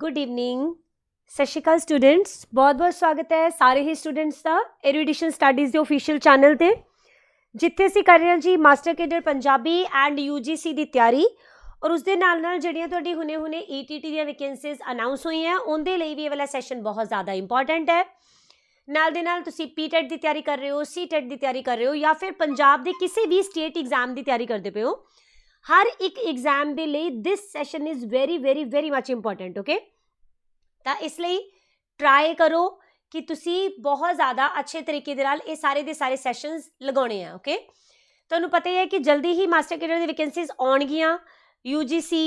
Good evening ਸਤਿ ਸ਼੍ਰੀ ਅਕਾਲ students ਬਹੁਤ-ਬਹੁਤ ਸਵਾਗਤ ਹੈ ਸਾਰੇ ਹੀ ਸਟੂਡੈਂਟਸ ਦਾ ਐਰੀਡੀਸ਼ਨ ਸਟੱਡੀਜ਼ ਦੇ ਅਫੀਸ਼ੀਅਲ ਚੈਨਲ ਤੇ ਜਿੱਥੇ ਅਸੀਂ ਕਰ ਰਹੇ ਹਾਂ ਜੀ master cadre Punjabi and UGC ਦੀ ਤਿਆਰੀ ਔਰ ਉਸ ਦੇ ਨਾਲ ਨਾਲ ਜਿਹੜੀਆਂ ਤੁਹਾਡੀ ਹੁਣੇ-ਹੁਣੇ ਈਟੀਟੀ ਦੀਆਂ ਵੈਕੈਂਸੀਜ਼ ਅਨਾਉਂਸ ਹੋਈਆਂ ਉਹਦੇ ਲਈ ਵੀ ਇਹ ਵਾਲਾ ਸੈਸ਼ਨ ਬਹੁਤ ਜ਼ਿਆਦਾ ਇੰਪੋਰਟੈਂਟ ਹੈ ਨਾਲ ਦੇ ਨਾਲ ਤੁਸੀਂ ਪੀਟੈਟ ਦੀ ਤਿਆਰੀ ਕਰ ਰਹੇ ਹੋ ਸੀਟੈਟ ਦੀ ਤਿਆਰੀ ਕਰ ਰਹੇ ਹੋ ਜਾਂ ਫਿਰ ਪੰਜਾਬ ਦੇ ਕਿਸੇ ਵੀ ਸਟੇਟ ਐਗਜ਼ਾਮ ਦੀ ਤਿਆਰੀ ਕਰਦੇ ਪਏ ਹੋ ਹਰ ਇੱਕ ਐਗਜ਼ਾਮ ਦੇ ਲਈ this session is very very very much important okay ਤਾਂ ਇਸ ਲਈ ਟਰਾਈ ਕਰੋ ਕਿ ਤੁਸੀਂ ਬਹੁਤ ਜ਼ਿਆਦਾ ਅੱਛੇ ਤਰੀਕੇ ਦੇ ਨਾਲ ਇਹ ਸਾਰੇ ਦੇ ਸਾਰੇ ਸੈਸ਼ਨਸ ਲਗਾਉਣੇ ਆ ਓਕੇ ਤੁਹਾਨੂੰ ਪਤਾ ਹੀ ਹੈ ਕਿ ਜਲਦੀ ਹੀ ਮਾਸਟਰ ਕੇਡਰ ਦੀ ਵੈਕੈਂਸੀਜ਼ ਆਉਣਗੀਆਂ UGC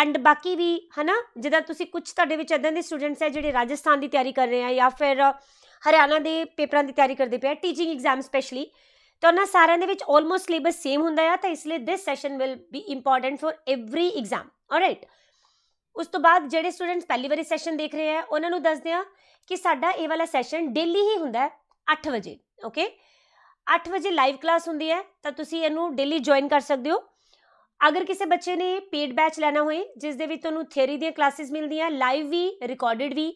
ਐਂਡ ਬਾਕੀ ਵੀ ਹਨਾ ਜਿੱਦਾਂ ਤੁਸੀਂ ਕੁਝ ਤੁਹਾਡੇ ਵਿੱਚ ਇਦਾਂ ਦੇ ਸਟੂਡੈਂਟਸ ਹੈ ਜਿਹੜੇ ਰਾਜਸਥਾਨ ਦੀ ਤਿਆਰੀ ਕਰ ਰਹੇ ਆ ਜਾਂ ਫਿਰ ਹਰਿਆਣਾ ਦੇ ਪੇਪਰਾਂ ਦੀ ਤਿਆਰੀ ਕਰਦੇ ਪਏ ਟੀਚਿੰਗ ਐਗਜ਼ਾਮ ਸਪੈਸ਼ਲੀ ਤਾਂ ਉਹਨਾਂ ਸਾਰਿਆਂ ਦੇ ਵਿੱਚ ਆਲਮੋਸਟ ਸਿਲੇਬਸ ਸੇਮ ਹੁੰਦਾ ਆ ਤਾਂ ਇਸ ਲਈ this session will be important for every exam alright ਉਸ ਤੋਂ ਬਾਅਦ ਜਿਹੜੇ ਸਟੂਡੈਂਟਸ ਪਹਿਲੀ ਵਾਰੀ ਸੈਸ਼ਨ ਦੇਖ ਰਹੇ ਆ ਉਹਨਾਂ ਨੂੰ ਦੱਸਦੇ ਆ ਕਿ ਸਾਡਾ ਇਹ ਵਾਲਾ ਸੈਸ਼ਨ ਡੇਲੀ ਹੀ ਹੁੰਦਾ ਹੈ 8 ਵਜੇ ਓਕੇ 8 ਵਜੇ ਲਾਈਵ ਕਲਾਸ ਹੁੰਦੀ ਹੈ ਤਾਂ ਤੁਸੀਂ ਇਹਨੂੰ ਡੇਲੀ ਜੁਆਇਨ ਕਰ ਸਕਦੇ ਹੋ ਅਗਰ ਕਿਸੇ ਬੱਚੇ ਨੇ ਪੇਡ ਬੈਚ ਲੈਣਾ ਹੋਏ ਜਿਸ ਦੇ ਵਿੱਚ ਤੁਹਾਨੂੰ ਥਿਉਰੀ ਦੀਆਂ ਕਲਾਸਿਸ ਮਿਲਦੀਆਂ ਲਾਈਵ ਵੀ ਰਿਕਾਰਡਡ ਵੀ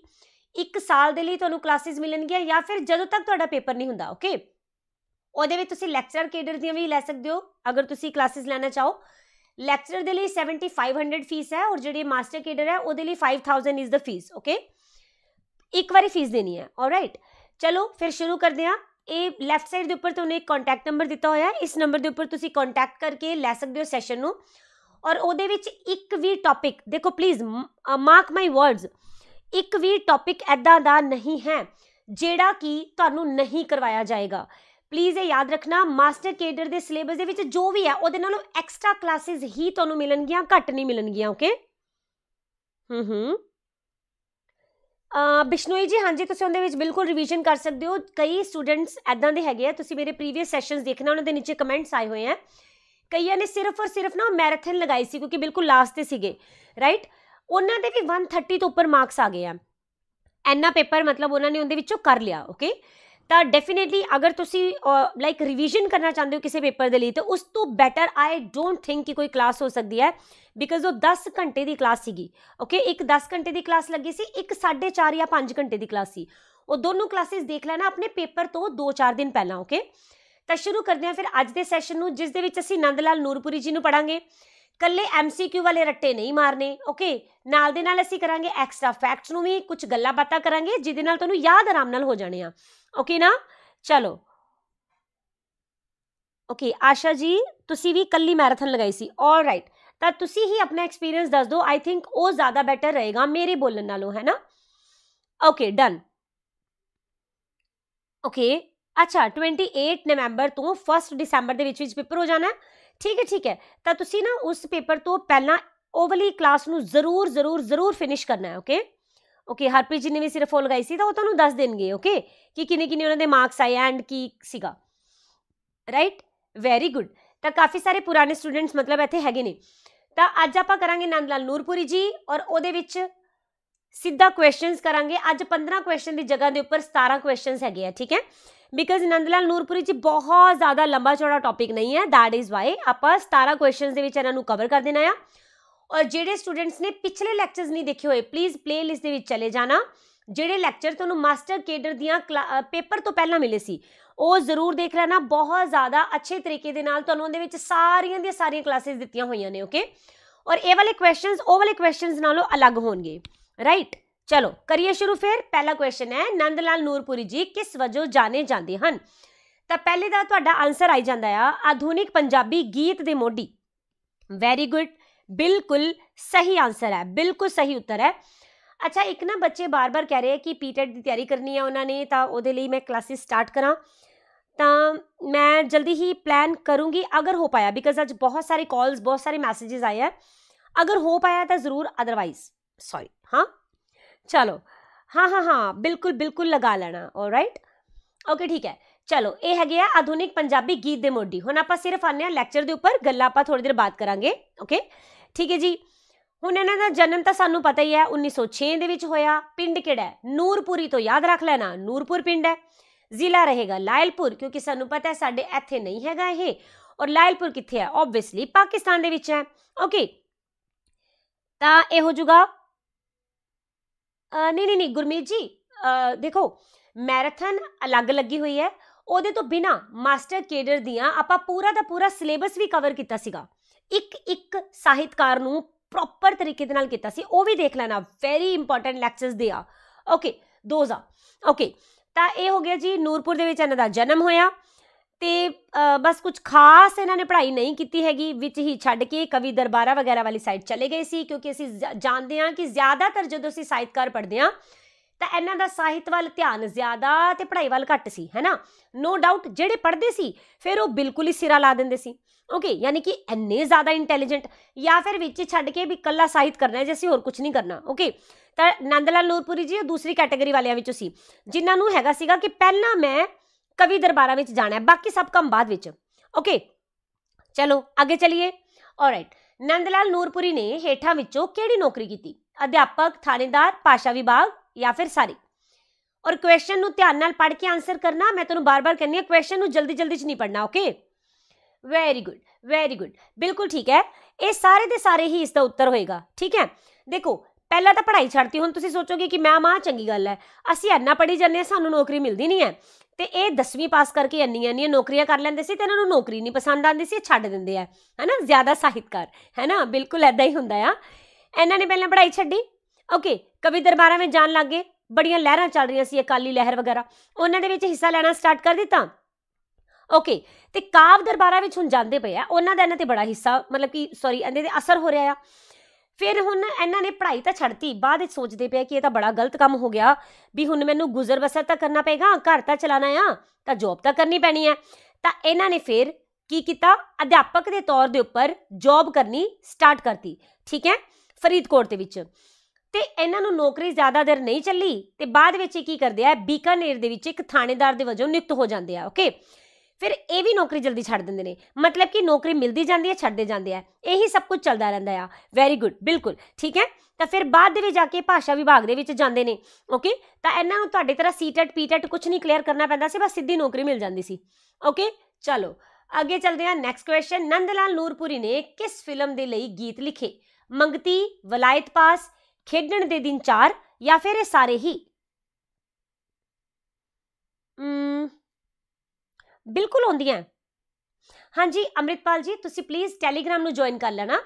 ਇੱਕ ਸਾਲ ਦੇ ਲਈ ਤੁਹਾਨੂੰ ਕਲਾਸਿਸ ਮਿਲਣਗੀਆਂ ਜਾਂ ਫਿਰ ਜਦੋਂ ਤੱਕ ਤੁਹਾਡਾ ਪੇਪਰ ਨਹੀਂ ਹੁੰਦਾ ਓਕੇ ਉਹਦੇ ਵਿੱਚ ਤੁਸੀਂ ਲੈਕਚਰਰ ਕੇਡਰ ਦੀਆਂ ਵੀ ਲੈ ਸਕਦੇ ਹੋ ਅਗਰ ਤੁਸੀਂ ਕਲਾਸਿਸ ਲੈਣਾ ਚਾਹੋ ਲੈਕਚਰਰ ਦੇ ਲਈ 7500 ਫੀਸ ਹੈ ਔਰ ਜਿਹੜੀ ਮਾਸਟਰ ਕੇਡਰ ਹੈ ਉਹਦੇ ਲਈ 5000 ਇਜ਼ ਦ ਫੀਸ ਓਕੇ ਇੱਕ ਵਾਰੀ ਫੀਸ ਦੇਣੀ ਹੈ ਆਲਰਾਈਟ ਚਲੋ ਫਿਰ ਸ਼ੁਰੂ ਕਰਦੇ ਹਾਂ ਇਹ ਲੈਫਟ ਸਾਈਡ ਦੇ ਉੱਪਰ ਤੁਹਾਨੂੰ ਇੱਕ ਕੰਟੈਕਟ ਨੰਬਰ ਦਿੱਤਾ ਹੋਇਆ ਹੈ ਇਸ ਨੰਬਰ ਦੇ ਉੱਪਰ ਤੁਸੀਂ ਕੰਟੈਕਟ ਕਰਕੇ ਲੈ ਸਕਦੇ ਹੋ ਸੈਸ਼ਨ ਨੂੰ ਔਰ ਉਹਦੇ ਵਿੱਚ ਇੱਕ ਵੀ ਟੌਪਿਕ ਦੇਖੋ ਪਲੀਜ਼ ਮਾਰਕ ਮਾਈ ਵਰਡਸ ਇੱਕ ਵੀ ਟੌਪਿਕ ਐਦਾਂ ਦਾ ਨਹੀਂ ਹੈ ਜਿਹੜਾ ਕਿ ਤੁਹਾਨੂੰ ਨਹੀਂ ਕਰਵਾਇਆ ਜਾਏਗਾ ਪਲੀਜ਼ ਇਹ ਯਾਦ ਰੱਖਣਾ ਮਾਸਟਰ ਕੇਡਰ ਦੇ ਸਿਲੇਬਸ ਦੇ ਵਿੱਚ ਜੋ ਵੀ ਹੈ ਉਹਦੇ ਨਾਲੋਂ ਐਕਸਟਰਾ ਕਲਾਸਿਸ ਹੀ ਤੁਹਾਨੂੰ ਮਿਲਣਗੀਆਂ ਘੱਟ ਨਹੀਂ ਮਿਲਣਗੀਆਂ ਓਕੇ ਹੂੰ ਹੂੰ ਬਿਸ਼ਨੋਈ ਜੀ ਹਾਂਜੀ ਤੁਸੀਂ ਉਹਦੇ ਵਿੱਚ ਬਿਲਕੁਲ ਰਿਵੀਜ਼ਨ ਕਰ ਸਕਦੇ ਹੋ ਕਈ ਸਟੂਡੈਂਟਸ ਐਦਾਂ ਦੇ ਹੈਗੇ ਆ ਤੁਸੀਂ ਮੇਰੇ ਪ੍ਰੀਵੀਅਸ ਸੈਸ਼ਨਸ ਦੇਖਣਾ ਉਹਨਾਂ ਦੇ ਨੀਚੇ ਕਮੈਂਟਸ ਆਏ ਹੋਏ ਆ ਕਈਆਂ ਨੇ ਸਿਰਫ ਔਰ ਸਿਰਫ ਨਾ ਮੈਰਾਥਨ ਲਗਾਈ ਸੀ ਕਿਉਂਕਿ ਬਿਲਕੁਲ ਲਾਸਟ ਤੇ ਸੀਗੇ ਰਾਈਟ ਉਹਨਾਂ ਦੇ ਵੀ 130 ਤੋਂ ਉੱਪਰ ਮਾਰਕਸ ਆ ਗਏ ਆ ਐਨਾ ਪੇਪਰ ਮਤਲਬ ਉਹਨਾਂ ਨੇ ਉਹਦੇ ਵਿੱਚੋਂ ਕਰ ਲਿਆ ਓਕੇ ਤਾਂ ਡੈਫੀਨਿਟਲੀ ਅਗਰ ਤੁਸੀਂ ਲਾਈਕ ਰਿਵੀਜ਼ਨ ਕਰਨਾ ਚਾਹੁੰਦੇ ਹੋ ਕਿਸੇ ਪੇਪਰ ਦੇ ਲਈ ਤਾਂ ਉਸ ਤੋਂ ਬੈਟਰ ਆਈ ਡੋਨਟ ਥਿੰਕ ਕਿ ਕੋਈ ਕਲਾਸ ਹੋ ਸਕਦੀ ਹੈ ਬਿਕਾਜ਼ ਉਹ 10 ਘੰਟੇ ਦੀ ਕਲਾਸ ਸੀਗੀ ਓਕੇ ਇੱਕ 10 ਘੰਟੇ ਦੀ ਕਲਾਸ ਲੱਗੀ ਸੀ ਇੱਕ 4.5 ਜਾਂ 5 ਘੰਟੇ ਦੀ ਕਲਾਸ ਸੀ ਉਹ ਦੋਨੋਂ ਕਲਾਸਿਸ ਦੇਖ ਲੈਣਾ ਆਪਣੇ ਪੇਪਰ ਤੋਂ 2-4 ਦਿਨ ਪਹਿਲਾਂ ਓਕੇ ਤਾਂ ਸ਼ੁਰੂ ਕਰਦੇ ਹਾਂ ਫਿਰ ਅੱਜ ਦੇ ਸੈਸ਼ਨ ਨੂੰ ਜਿਸ ਦੇ ਵਿੱਚ ਅਸੀਂ ਨੰਦ ਲਾਲ ਨੂਰਪੁਰੀ ਜੀ ਨੂੰ ਪੜਾਂਗੇ ਕੱਲੇ ਐਮਸੀਕਿਊ ਵਾਲੇ ਰੱਟੇ ਨਹੀਂ ਮਾਰਨੇ ਓਕੇ ਨਾਲ ਦੇ ਨਾਲ ਅਸੀਂ ਕਰਾਂਗੇ ਐਕਸਟਰਾ ਫੈਕਟਸ ਨੂੰ ਵੀ ਕੁਝ ਗੱਲਾਂ ਬਾਤਾਂ ਕਰਾਂਗੇ ਜਿਹਦੇ ਨਾਲ ਤੁਹਾਨੂੰ ਯਾਦ ਆਰਾਮ ਨਾਲ ਹੋ ਜਾਣੇ ਆ ਓਕੇ ਨਾ ਚਲੋ ਓਕੇ ਆਸ਼ਾ ਜੀ ਤੁਸੀਂ ਵੀ ਕੱਲੀ ਮੈਰਾਥਨ ਲਗਾਈ ਸੀ 올 ਰਾਈਟ ਤਾਂ ਤੁਸੀਂ ਹੀ ਆਪਣਾ ਐਕਸਪੀਰੀਅੰਸ ਦੱਸ ਦਿਓ ਆਈ ਥਿੰਕ ਉਹ ਜ਼ਿਆਦਾ ਬੈਟਰ ਰਹੇਗਾ ਮੇਰੇ ਬੋਲਣ ਨਾਲੋਂ ਹੈ ਨਾ ਓਕੇ ਡਨ ਓਕੇ ਅੱਛਾ 28 ਨਵੰਬਰ ਤੋਂ 1 ਦਸੰਬਰ ਦੇ ਵਿੱਚ ਵਿੱਚ ਪੇਪਰ ਹੋ ਜਾਣਾ ਹੈ ਠੀਕ ਹੈ ਠੀਕ ਹੈ ਤਾਂ ਤੁਸੀਂ ਨਾ ਉਸ ਪੇਪਰ ਤੋਂ ਪਹਿਲਾਂ ਉਹ ਵਾਲੀ ਕਲਾਸ ਨੂੰ ਜ਼ਰੂਰ ਜ਼ਰੂਰ ਜ਼ਰੂਰ ਫਿਨਿਸ਼ ਕਰਨਾ ਹੈ ਓਕੇ ਓਕੇ ਹਰਪ੍ਰੀਤ ਜੀ ਨੇ ਵੀ ਸਿਰਫ ਉਹ ਲਗਾਈ ਸੀ ਤਾਂ ਉਹ ਤੁਹਾਨੂੰ ਦੱਸ ਦੇਣਗੇ ਓਕੇ ਕਿ ਕਿਨੇ ਕਿਨੇ ਉਹਨਾਂ ਦੇ ਮਾਰਕਸ ਆਏ ਐਂਡ ਕੀ ਸੀਗਾ ਰਾਈਟ ਵੈਰੀ ਗੁੱਡ ਤਾਂ ਕਾਫੀ ਸਾਰੇ ਪੁਰਾਣੇ ਸਟੂਡੈਂਟਸ ਮਤਲਬ ਇੱਥੇ ਹੈਗੇ ਨੇ ਤਾਂ ਅੱਜ ਆਪਾਂ ਕਰਾਂਗੇ ਨੰਦ ਲਾਲ ਨੂਰਪੁਰੀ ਜੀ ਔਰ ਉਹਦੇ ਵਿੱਚ ਸਿੱਧਾ ਕੁਐਸਚਨਸ ਕਰਾਂਗੇ ਅੱਜ 15 ਕੁਐਸਚਨ ਦੀ ਜਗ੍ਹਾ ਦੇ ਉੱਪਰ 17 ਕੁਐਸਚਨਸ ਹੈਗੇ ਆ ਠੀਕ ਹੈ ਬਿਕਾਜ਼ ਨੰਦਲਾਲ ਨੂਰਪੁਰੀ ਜੀ ਬਹੁਤ ਜ਼ਿਆਦਾ ਲੰਬਾ ਚੌੜਾ ਟੌਪਿਕ ਨਹੀਂ ਹੈ ਦੈਟ ਇਜ਼ ਵਾਈ ਆਪਾਂ 17 ਕੁਐਸਚਨਸ ਦੇ ਵਿੱਚ ਇਹਨਾਂ ਨੂੰ ਕਵਰ ਕਰ ਦੇਣਾ ਆ ਔਰ ਜਿਹੜੇ ਸਟੂਡੈਂਟਸ ਨੇ ਪਿਛਲੇ ਲੈਕਚਰਸ ਨਹੀਂ ਦੇਖੇ ਹੋਏ ਪਲੀਜ਼ ਪਲੇਲਿਸਟ ਦੇ ਵਿੱਚ ਚਲੇ ਜਾਣਾ ਜਿਹੜੇ ਲੈਕਚਰ ਤੁਹਾਨੂੰ ਮਾਸਟਰ ਕੇਡਰ ਦੀਆਂ ਪੇਪਰ ਤੋਂ ਪਹਿਲਾਂ ਮਿਲੇ ਸੀ ਉਹ ਜ਼ਰੂਰ ਦੇਖ ਲੈਣਾ ਬਹੁਤ ਜ਼ਿਆਦਾ ਅੱਛੇ ਤਰੀਕੇ ਦੇ ਨਾਲ ਤੁਹਾਨੂੰ ਉਹਦੇ ਵਿੱਚ ਸਾਰੀਆਂ ਦੀਆਂ ਸਾਰੀਆਂ ਕਲਾਸਿਸ ਦਿੱਤੀਆਂ ਹੋਈਆਂ ਨੇ ਓਕੇ ਔਰ ਇਹ ਵਾਲੇ ਕੁਐਸਚਨਸ ਉਹ ਵਾਲੇ ਕੁਐਸਚਨਸ ਨਾਲੋਂ ਅਲੱਗ ਹੋਣਗੇ ਰਾਈਟ ਚਲੋ ਕਰੀਏ ਸ਼ੁਰੂ ਫਿਰ ਪਹਿਲਾ ਕੁਐਸਚਨ ਹੈ ਨੰਦ ਲਾਲ ਨੂਰਪੁਰੀ ਜੀ ਕਿਸ ਵਜੋਂ ਜਾਣੇ ਜਾਂਦੇ ਹਨ ਤਾਂ ਪਹਿਲੇ ਦਾ ਤੁਹਾਡਾ ਆਨਸਰ ਆਈ ਜਾਂਦਾ ਆ ਆਧੁਨਿਕ ਪੰਜਾਬੀ ਗੀਤ ਦੇ ਮੋਢੀ ਵੈਰੀ ਗੁੱਡ ਬਿਲਕੁਲ ਸਹੀ ਆਨਸਰ ਹੈ ਬਿਲਕੁਲ ਸਹੀ ਉੱਤਰ ਹੈ ਅੱਛਾ ਇੱਕ ਨਾ ਬੱਚੇ ਬਾਰ-ਬਾਰ ਕਹਿ ਰਹੇ ਕਿ ਪੀਟੈਟ ਦੀ ਤਿਆਰੀ ਕਰਨੀ ਹੈ ਉਹਨਾਂ ਨੇ ਤਾਂ ਉਹਦੇ ਲਈ ਮੈਂ ਕਲਾਸਿਸ ਸਟਾਰਟ ਕਰਾਂ ਤਾਂ ਮੈਂ ਜਲਦੀ ਹੀ ਪਲਾਨ ਕਰੂੰਗੀ ਅਗਰ ਹੋ ਪਾਇਆ ਬਿਕਾਜ਼ ਅੱਜ ਬਹੁਤ ਸਾਰੇ ਕਾਲਸ ਬਹੁਤ ਸਾਰੇ ਮੈਸੇजेस ਆਏ ਆ ਅਗਰ ਹੋ ਪਾਇਆ ਤਾਂ ਜ਼ਰੂਰ ਅਦਰਵਾਈਜ਼ ਸੌਰੀ ਹਾਂ ਚਲੋ ਹਾਂ ਹਾਂ ਹਾਂ ਬਿਲਕੁਲ ਬਿਲਕੁਲ ਲਗਾ ਲੈਣਾ ਰਾਈਟ ਓਕੇ ਠੀਕ ਹੈ ਚਲੋ ਇਹ ਹੈਗੇ ਆ ਆਧੁਨਿਕ ਪੰਜਾਬੀ ਗੀਤ ਦੇ ਮੋਢੀ ਹੁਣ ਆਪਾਂ ਸਿਰਫ ਆਨੇ ਆ ਲੈਕਚਰ ਦੇ ਉੱਪਰ ਗੱਲਾਂ ਆਪਾਂ ਥੋੜੀ ਦੇਰ ਬਾਤ ਕਰਾਂਗੇ ਓਕੇ ਠੀਕ ਹੈ ਜੀ ਹੁਣ ਇਹਨਾਂ ਦਾ ਜਨਮ ਤਾਂ ਸਾਨੂੰ ਪਤਾ ਹੀ ਹੈ 1906 ਦੇ ਵਿੱਚ ਹੋਇਆ ਪਿੰਡ ਕਿਹੜਾ ਹੈ ਨੂਰਪੁਰੀ ਤੋਂ ਯਾਦ ਰੱਖ ਲੈਣਾ ਨੂਰਪੁਰ ਪਿੰਡ ਹੈ ਜ਼ਿਲ੍ਹਾ ਰਹੇਗਾ ਲਾਇਲਪੁਰ ਕਿਉਂਕਿ ਸਾਨੂੰ ਪਤਾ ਹੈ ਸਾਡੇ ਇੱਥੇ ਨਹੀਂ ਹੈਗਾ ਇਹ ਔਰ ਲਾਇਲਪੁਰ ਕਿੱਥੇ ਹੈ ਆਬਵੀਅਸਲੀ ਪਾਕਿਸਤਾਨ ਦੇ ਵਿੱਚ ਹੈ ਓਕੇ ਤਾਂ ਇਹ ਹੋ ਜਾਊਗਾ ਨਹੀਂ ਨਹੀਂ ਨਹੀਂ ਗੁਰਮੀਤ ਜੀ ਦੇਖੋ ਮੈਰਾਥਨ ਅਲੱਗ ਲੱਗੀ ਹੋਈ ਹੈ ਉਹਦੇ ਤੋਂ ਬਿਨਾ ਮਾਸਟਰ ਕੇਡਰ ਦੀਆਂ ਆਪਾਂ ਪੂਰਾ ਦਾ ਪੂਰਾ ਸਿਲੇਬਸ ਵੀ ਕਵਰ ਕੀਤਾ ਸੀਗਾ ਇੱਕ ਇੱਕ ਸਾਹਿਤਕਾਰ ਨੂੰ ਪ੍ਰੋਪਰ ਤਰੀਕੇ ਦੇ ਨਾਲ ਕੀਤਾ ਸੀ ਉਹ ਵੀ ਦੇਖ ਲੈਣਾ ਵੈਰੀ ਇੰਪੋਰਟੈਂਟ ਲੈਕਚਰਸ ਦੇ ਆ ਓਕੇ ਦੋਜ਼ ਆ ਓਕੇ ਤਾਂ ਇਹ ਹੋ ਗਿਆ ਜੀ ਨੂਰਪੁਰ ਦੇ ਵਿੱਚ ਇਹਨਾਂ ਦਾ ਜਨਮ ਹੋਇਆ ਤੇ ਬਸ ਕੁਝ ਖਾਸ ਇਹਨਾਂ ਨੇ ਪੜ੍ਹਾਈ ਨਹੀਂ ਕੀਤੀ ਹੈਗੀ ਵਿੱਚ ਹੀ ਛੱਡ ਕੇ ਕਵੀ ਦਰਬਾਰਾ ਵਗੈਰਾ ਵਾਲੀ ਸਾਈਡ ਚਲੇ ਗਏ ਸੀ ਕਿਉਂਕਿ ਅਸੀਂ ਜਾਣਦੇ ਹਾਂ ਕਿ ਜ਼ਿਆਦਾਤਰ ਜਦੋਂ ਅਸੀਂ ਸਾਹਿਤਕਾਰ ਪੜ੍ਹਦੇ ਹਾਂ ਤਾਂ ਇਹਨਾਂ ਦਾ ਸਾਹਿਤ ਵੱਲ ਧਿਆਨ ਜ਼ਿਆਦਾ ਤੇ ਪੜ੍ਹਾਈ ਵੱਲ ਘੱਟ ਸੀ ਹੈਨਾ ਨੋ ਡਾਊਟ ਜਿਹੜੇ ਪੜ੍ਹਦੇ ਸੀ ਫਿਰ ਉਹ ਬਿਲਕੁਲ ਹੀ ਸਿਰਾ ਲਾ ਦਿੰਦੇ ਸੀ ਓਕੇ ਯਾਨੀ ਕਿ ਇੰਨੇ ਜ਼ਿਆਦਾ ਇੰਟੈਲੀਜੈਂਟ ਜਾਂ ਫਿਰ ਵਿੱਚ ਛੱਡ ਕੇ ਵੀ ਕੱਲਾ ਸਾਹਿਤ ਕਰਨਾ ਜੇ ਅਸੀਂ ਹੋਰ ਕੁਝ ਨਹੀਂ ਕਰਨਾ ਓਕੇ ਤਾਂ ਨੰਦ ਲਾਲ ਨੂਰਪੁਰੀ ਜੀ ਉਹ ਦੂਸਰੀ ਕੈਟਾਗਰੀ ਵਾਲਿਆਂ ਵਿੱਚੋਂ ਸੀ ਜਿਨ੍ਹਾਂ ਨੂੰ ਹੈਗਾ ਸੀਗਾ ਕਿ ਪਹਿਲਾਂ ਮੈਂ ਕਵੀ ਦਰਬਾਰਾ ਵਿੱਚ ਜਾਣਾ ਹੈ ਬਾਕੀ ਸਭ ਕੰਮ ਬਾਅਦ ਵਿੱਚ ਓਕੇ ਚਲੋ ਅੱਗੇ ਚਲਿਏ ਆਲਰਾਈਟ ਲਾਲ ਨੂਰਪੁਰੀ ਨੇ ਹੇਠਾਂ ਵਿੱਚੋਂ ਕਿਹੜੀ ਨੌਕਰੀ ਕੀਤੀ ਅਧਿਆਪਕ ਥਾਣੇਦਾਰ ਪਾਸ਼ਾ ਵਿਭਾਗ ਜਾਂ ਫਿਰ ਸਾਰੀ ਔਰ ਕੁਐਸਚਨ ਨੂੰ ਧਿਆਨ ਨਾਲ ਪੜ੍ਹ ਕੇ ਆਨਸਰ ਕਰਨਾ ਮੈਂ ਤੁਹਾਨੂੰ ਬਾਰ-ਬਾਰ ਕਹਿੰਨੀ ਹਾਂ ਕੁਐਸਚਨ ਨੂੰ ਜਲਦੀ-ਜਲਦੀ ਚ ਨਹੀਂ ਪੜ੍ਹਨਾ okay very good very good ਬਿਲਕੁਲ ਠੀਕ ਹੈ ਇਹ ਸਾਰੇ ਦੇ ਸਾਰੇ ਹੀ ਇਸ ਦਾ ਉੱਤਰ ਹੋਏਗਾ ਠੀਕ ਹੈ ਦੇਖੋ ਪਹਿਲਾਂ ਤਾਂ ਪੜ੍ਹਾਈ ਛੱਡਤੀ ਹੁਣ ਤੁਸੀਂ ਸੋਚੋਗੇ ਕਿ ਮੈਂ ਮਾਂ ਚੰਗੀ ਗੱਲ ਹੈ ਅਸੀਂ ਐਨਾ ਪੜ੍ਹੀ ਜਾਂਦੇ ਸਾਨੂੰ ਨੌਕਰੀ ਮਿਲਦੀ ਨਹੀਂ ਹੈ ਤੇ ਇਹ 10ਵੀਂ ਪਾਸ ਕਰਕੇ ਅੰਨੀਆਂ ਅੰਨੀਆਂ ਨੌਕਰੀਆਂ ਕਰ ਲੈਂਦੇ ਸੀ ਤੇ ਇਹਨਾਂ ਨੂੰ ਨੌਕਰੀ ਨਹੀਂ ਪਸੰਦ ਆਉਂਦੀ ਸੀ ਛੱਡ ਦਿੰਦੇ ਆ ਹੈਨਾ ਜ਼ਿਆਦਾ ਸਾਹਿਤਕਾਰ ਹੈਨਾ ਬਿਲਕੁਲ ਐਦਾ ਹੀ ਹੁੰਦਾ ਆ ਇਹਨਾਂ ਨੇ ਪਹਿਲਾਂ ਪੜ੍ਹਾਈ ਛੱਡੀ ਓਕੇ ਕਵੀ ਦਰਬਾਰਾਂ ਵਿੱਚ ਜਾਣ ਲੱਗੇ ਬੜੀਆਂ ਲਹਿਰਾਂ ਚੱਲ ਰਹੀਆਂ ਸੀ ਅਕਾਲੀ ਲਹਿਰ ਵਗੈਰਾ ਉਹਨਾਂ ਦੇ ਵਿੱਚ ਹਿੱਸਾ ਲੈਣਾ ਸਟਾਰਟ ਕਰ ਦਿੱਤਾ ਓਕੇ ਤੇ ਕਾਵ ਦਰਬਾਰਾਂ ਵਿੱਚ ਹੁਣ ਜਾਂਦੇ ਪਏ ਆ ਉਹਨਾਂ ਦਾ ਇਹਨਾਂ ਤੇ ਬੜਾ ਹਿੱਸਾ ਮਤਲਬ ਕਿ ਸੌਰੀ ਇਹਦੇ ਤੇ ਅਸਰ ਹੋ ਰਿਹਾ ਆ ਫਿਰ ਹੁਣ ਇਹਨਾਂ ਨੇ ਪੜ੍ਹਾਈ ਤਾਂ ਛੱਡਤੀ ਬਾਅਦ ਵਿੱਚ ਸੋਚਦੇ ਪਿਆ ਕਿ ਇਹ ਤਾਂ ਬੜਾ ਗਲਤ ਕੰਮ ਹੋ ਗਿਆ ਵੀ ਹੁਣ ਮੈਨੂੰ ਗੁਜ਼ਰ ਬਸਰ ਤਾਂ ਕਰਨਾ ਪਏਗਾ ਘਰ ਤਾਂ ਚਲਾਣਾ ਆ ਤਾਂ ਜੌਬ ਤਾਂ ਕਰਨੀ ਪੈਣੀ ਹੈ ਤਾਂ ਇਹਨਾਂ ਨੇ ਫਿਰ ਕੀ ਕੀਤਾ ਅਧਿਆਪਕ ਦੇ ਤੌਰ ਦੇ ਉੱਪਰ ਜੌਬ ਕਰਨੀ ਸਟਾਰਟ ਕਰਤੀ ਠੀਕ ਹੈ ਫਰੀਦਕੋਟ ਦੇ ਵਿੱਚ ਤੇ ਇਹਨਾਂ ਨੂੰ ਨੌਕਰੀ ਜ਼ਿਆਦਾ ਦਰ ਨਹੀਂ ਚੱਲੀ ਤੇ ਬਾਅਦ ਵਿੱਚ ਕੀ ਕਰਦੇ ਆ ਬੀਕਾਨੇਰ ਦੇ ਵਿੱਚ ਇੱਕ ਥਾਣੇਦਾਰ ਦੇ ਵਜੋਂ ਨਿਯੁਕਤ ਹੋ ਜਾਂਦੇ ਆ ਓਕੇ ਫਿਰ ਇਹ ਵੀ ਨੌਕਰੀ ਜਲਦੀ ਛੱਡ ਦਿੰਦੇ ਨੇ ਮਤਲਬ ਕਿ ਨੌਕਰੀ ਮਿਲਦੀ ਜਾਂਦੀ ਹੈ ਛੱਡਦੇ ਜਾਂਦੇ ਆ ਇਹੀ ਸਭ ਕੁਝ ਚੱਲਦਾ ਰਹਿੰਦਾ ਆ ਵੈਰੀ ਗੁੱਡ ਬਿਲਕੁਲ ਠੀਕ ਹੈ ਤਾਂ ਫਿਰ ਬਾਅਦ ਦੇ ਵਿੱਚ ਜਾ ਕੇ ਭਾਸ਼ਾ ਵਿਭਾਗ ਦੇ ਵਿੱਚ ਜਾਂਦੇ ਨੇ ਓਕੇ ਤਾਂ ਇਹਨਾਂ ਨੂੰ ਤੁਹਾਡੇ ਤਰ੍ਹਾਂ ਸੀਟੈਟ ਪੀਟੈਟ ਕੁਝ ਨਹੀਂ ਕਲੀਅਰ ਕਰਨਾ ਪੈਂਦਾ ਸੀ ਬਸ ਸਿੱਧੀ ਨੌਕਰੀ ਮਿਲ ਜਾਂਦੀ ਸੀ ਓਕੇ ਚਲੋ ਅੱਗੇ ਚੱਲਦੇ ਹਾਂ ਨੈਕਸਟ ਕੁਐਸਚਨ ਨੰਦਲਾਲ ਨੂਰਪੁਰੀ ਨੇ ਕਿਸ ਫਿਲਮ ਦੇ ਲਈ ਗੀਤ ਲਿਖੇ ਮੰਗਤੀ ਵਲਾਇਤ ਪਾਸ ਖੇਡਣ ਦੇ ਦਿਨ ਚਾਰ ਜਾਂ ਫਿਰ ਇਹ ਸਾਰੇ ਹੀ ਬਿਲਕੁਲ ਆਉਂਦੀਆਂ ਹਾਂਜੀ ਅਮਰਿਤਪਾਲ ਜੀ ਤੁਸੀਂ ਪਲੀਜ਼ ਟੈਲੀਗ੍ਰਾਮ ਨੂੰ ਜੁਆਇਨ ਕਰ ਲੈਣਾ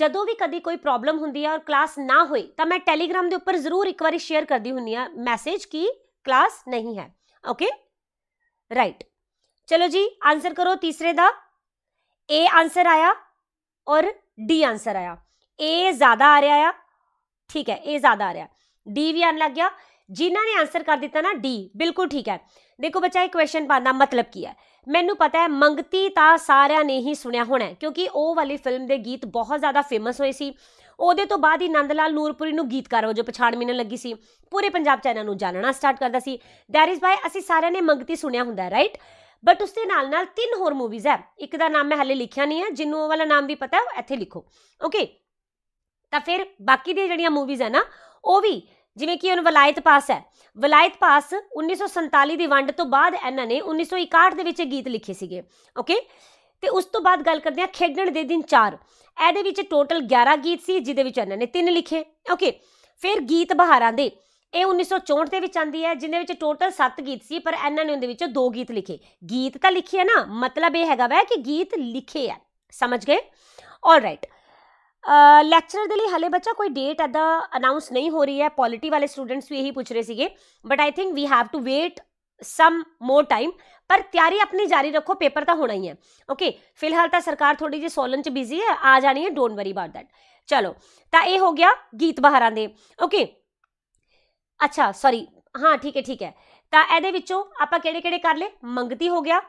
ਜਦੋਂ ਵੀ ਕਦੀ ਕੋਈ ਪ੍ਰੋਬਲਮ ਹੁੰਦੀ ਹੈ ਔਰ ਕਲਾਸ ਨਾ ਹੋਈ ਤਾਂ ਮੈਂ ਟੈਲੀਗ੍ਰਾਮ ਦੇ ਉੱਪਰ ਜ਼ਰੂਰ ਇੱਕ ਵਾਰੀ ਸ਼ੇਅਰ ਕਰਦੀ ਹੁੰਨੀ ਆ ਮੈਸੇਜ ਕਿ ਕਲਾਸ ਨਹੀਂ ਹੈ ਓਕੇ ਰਾਈਟ ਚਲੋ ਜੀ ਆਨਸਰ ਕਰੋ ਤੀਸਰੇ ਦਾ ਏ ਆਨਸਰ ਆਇਆ ਔਰ ਡੀ ਆਨਸਰ ਆਇਆ ਏ ਜ਼ਿਆਦਾ ਆ ਰਿਹਾ ਆ ਠੀਕ ਹੈ ਏ ਜ਼ਿਆਦਾ ਆ ਰਿਹਾ ਡੀ ਵੀ ਆਣ ਲੱਗ ਗਿਆ ਜਿਨ੍ਹਾਂ ਨੇ ਆਨਸਰ ਕਰ ਦਿੱਤਾ ਨਾ ਡੀ ਬਿਲਕੁਲ ਠੀਕ ਹੈ ਦੇਖੋ ਬੱਚਾ ਇਹ ਕੁਐਸਚਨ ਪਾਣਾ ਮਤਲਬ ਕੀ ਹੈ ਮੈਨੂੰ ਪਤਾ ਹੈ ਮੰਗਤੀ ਤਾਂ ਸਾਰਿਆਂ ਨੇ ਹੀ ਸੁਣਿਆ ਹੋਣਾ ਕਿਉਂਕਿ ਉਹ ਵਾਲੀ ਫਿਲਮ ਦੇ ਗੀਤ ਬਹੁਤ ਜ਼ਿਆਦਾ ਫੇਮਸ ਹੋਏ ਸੀ ਉਹਦੇ ਤੋਂ ਬਾਅਦ ਹੀ ਨੰਦ ਲਾਲ ਨੂਰਪੁਰੀ ਨੂੰ ਗੀਤਕਾਰ ਵਜੋਂ ਪਛਾਣ ਮਿਲਣ ਲੱਗੀ ਸੀ ਪੂਰੇ ਪੰਜਾਬ ਚ ਇਹਨਾਂ ਨੂੰ ਜਾਣਨਾ ਸਟਾਰਟ ਕਰਦਾ ਸੀ ਦੈਟ ਇਜ਼ ਵਾਈ ਅਸੀਂ ਸਾਰਿਆਂ ਨੇ ਮੰਗਤੀ ਸੁਣਿਆ ਹੁੰਦਾ ਰਾਈਟ ਬਟ ਉਸ ਦੇ ਨਾਲ ਨਾਲ ਤਿੰਨ ਹੋਰ ਮੂਵੀਜ਼ ਹੈ ਇੱਕ ਦਾ ਨਾਮ ਮੈਂ ਹਲੇ ਲਿਖਿਆ ਨਹੀਂ ਹੈ ਜਿੰਨੂੰ ਉਹ ਵਾਲਾ ਨਾਮ ਵੀ ਪਤਾ ਹੈ ਇੱਥੇ ਲਿਖੋ ਓਕੇ ਤਾਂ ਫਿਰ ਬਾਕੀ ਦੀਆਂ ਜਿਹੜੀਆਂ ਮੂਵੀਜ਼ ਹੈ ਨਾ ਉਹ ਵੀ ਜਿਵੇਂ ਕਿ ਹੁਣ ਵਲਾਇਤ ਪਾਸ ਹੈ ਵਲਾਇਤ ਪਾਸ 1947 ਦੀ ਵੰਡ ਤੋਂ ਬਾਅਦ ਇਹਨਾਂ ਨੇ 1961 ਦੇ ਵਿੱਚ ਗੀਤ ਲਿਖੇ ਸੀਗੇ ਓਕੇ ਤੇ ਉਸ ਤੋਂ ਬਾਅਦ ਗੱਲ ਕਰਦੇ ਆ ਖੇਡਣ ਦੇ ਦਿਨ 4 ਇਹਦੇ ਵਿੱਚ ਟੋਟਲ 11 ਗੀਤ ਸੀ ਜਿਦੇ ਵਿੱਚ ਇਹਨਾਂ ਨੇ 3 ਲਿਖੇ ਓਕੇ ਫਿਰ ਗੀਤ ਬਹਾਰਾਂ ਦੇ ਇਹ 1964 ਦੇ ਵਿੱਚ ਆਂਦੀ ਹੈ ਜਿੰਦੇ ਵਿੱਚ ਟੋਟਲ 7 ਗੀਤ ਸੀ ਪਰ ਇਹਨਾਂ ਨੇ ਉਹਦੇ ਵਿੱਚੋਂ 2 ਗੀਤ ਲਿਖੇ ਗੀਤ ਤਾਂ ਲਿਖੇ ਹੈ ਨਾ ਮਤਲਬ ਇਹ ਹੈਗਾ ਵਾ ਕਿ ਗੀਤ ਲਿਖੇ ਆ ਸਮਝ ਗਏ ਆਲ ਰਾਈਟ ਲੈਕਚਰਰ ਦੇ ਲਈ ਹਲੇ ਬੱਚਾ ਕੋਈ ਡੇਟ ਅਦਾ ਅਨਾਉਂਸ ਨਹੀਂ ਹੋ ਰਹੀ ਹੈ ਪੋਲਿਟੀ ਵਾਲੇ ਸਟੂਡੈਂਟਸ ਵੀ ਇਹੀ ਪੁੱਛ ਰਹੇ ਸੀਗੇ but I think we have to wait some more time ਪਰ ਤਿਆਰੀ ਆਪਣੀ ਜਾਰੀ ਰੱਖੋ ਪੇਪਰ ਤਾਂ ਹੋਣਾ ਹੀ ਹੈ ਓਕੇ ਫਿਲਹਾਲ ਤਾਂ ਸਰਕਾਰ ਥੋੜੀ ਜਿਹੀ ਸੋਲਨ ਚ ਬਿਜ਼ੀ ਹੈ ਆ ਜਾਣੀ ਹੈ ਡੋਨਟ ਵਰੀ ਅਬਾਊਟ ਥੈਟ ਚਲੋ ਤਾਂ ਇਹ ਹੋ ਗਿਆ ਗੀਤ ਬਹਾਰਾਂ ਦੇ ਓਕੇ ਅੱਛਾ ਸੌਰੀ ਹਾਂ ਠੀਕ ਹੈ ਠੀਕ ਹੈ ਤਾਂ ਇਹਦੇ ਵਿੱਚੋਂ ਆਪਾਂ ਕਿਹੜੇ ਕਿਹੜੇ ਕਰ ਲਏ ਮੰਗਤੀ ਹੋ ਗਿਆ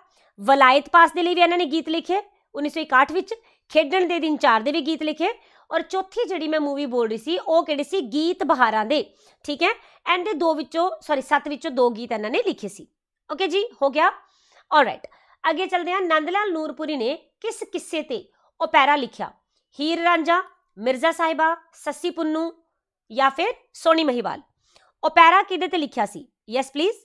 ਵਲਾਇਤ ਪਾਸ ਦੇ ਲਈ ਵੀ ਇਹਨਾਂ ਨੇ ਗੀਤ ਲਿਖੇ 1961 ਵਿੱਚ ਖੇਡਣ ਦੇ ਦਿਨ ਚਾਰ ਦੇ ਵੀ ਗੀਤ ਲਿਖੇ ਔਰ ਚੌਥੀ ਜਿਹੜੀ ਮੈਂ ਮੂਵੀ ਬੋਲ ਰਹੀ ਸੀ ਉਹ ਕਿਹੜੀ ਸੀ ਗੀਤ ਬਹਾਰਾਂ ਦੇ ਠੀਕ ਹੈ ਐਂਡ ਦੇ ਦੋ ਵਿੱਚੋਂ ਸੌਰੀ ਸੱਤ ਵਿੱਚੋਂ ਦੋ ਗੀਤ ਇਹਨਾਂ ਨੇ ਲਿਖੇ ਸੀ ਓਕੇ ਜੀ ਹੋ ਗਿਆ ਆਲਰਾਈਟ ਅੱਗੇ ਚੱਲਦੇ ਹਾਂ ਨੰਦ ਲਾਲ ਨੂਰਪੁਰੀ ਨੇ ਕਿਸ ਕਿੱਸੇ ਤੇ ਓਪੈਰਾ ਲਿਖਿਆ ਹੀਰ ਰਾਂਝਾ ਮਿਰਜ਼ਾ ਸਾਹਿਬਾ ਸੱਸੀ ਪੁੰਨੂ ਜਾਂ ਫਿਰ ਸੋਨੀ ਮਹੀਵਾਲ ਓਪੈਰਾ ਕਿਹਦੇ ਤੇ ਲਿਖਿਆ ਸੀ yes please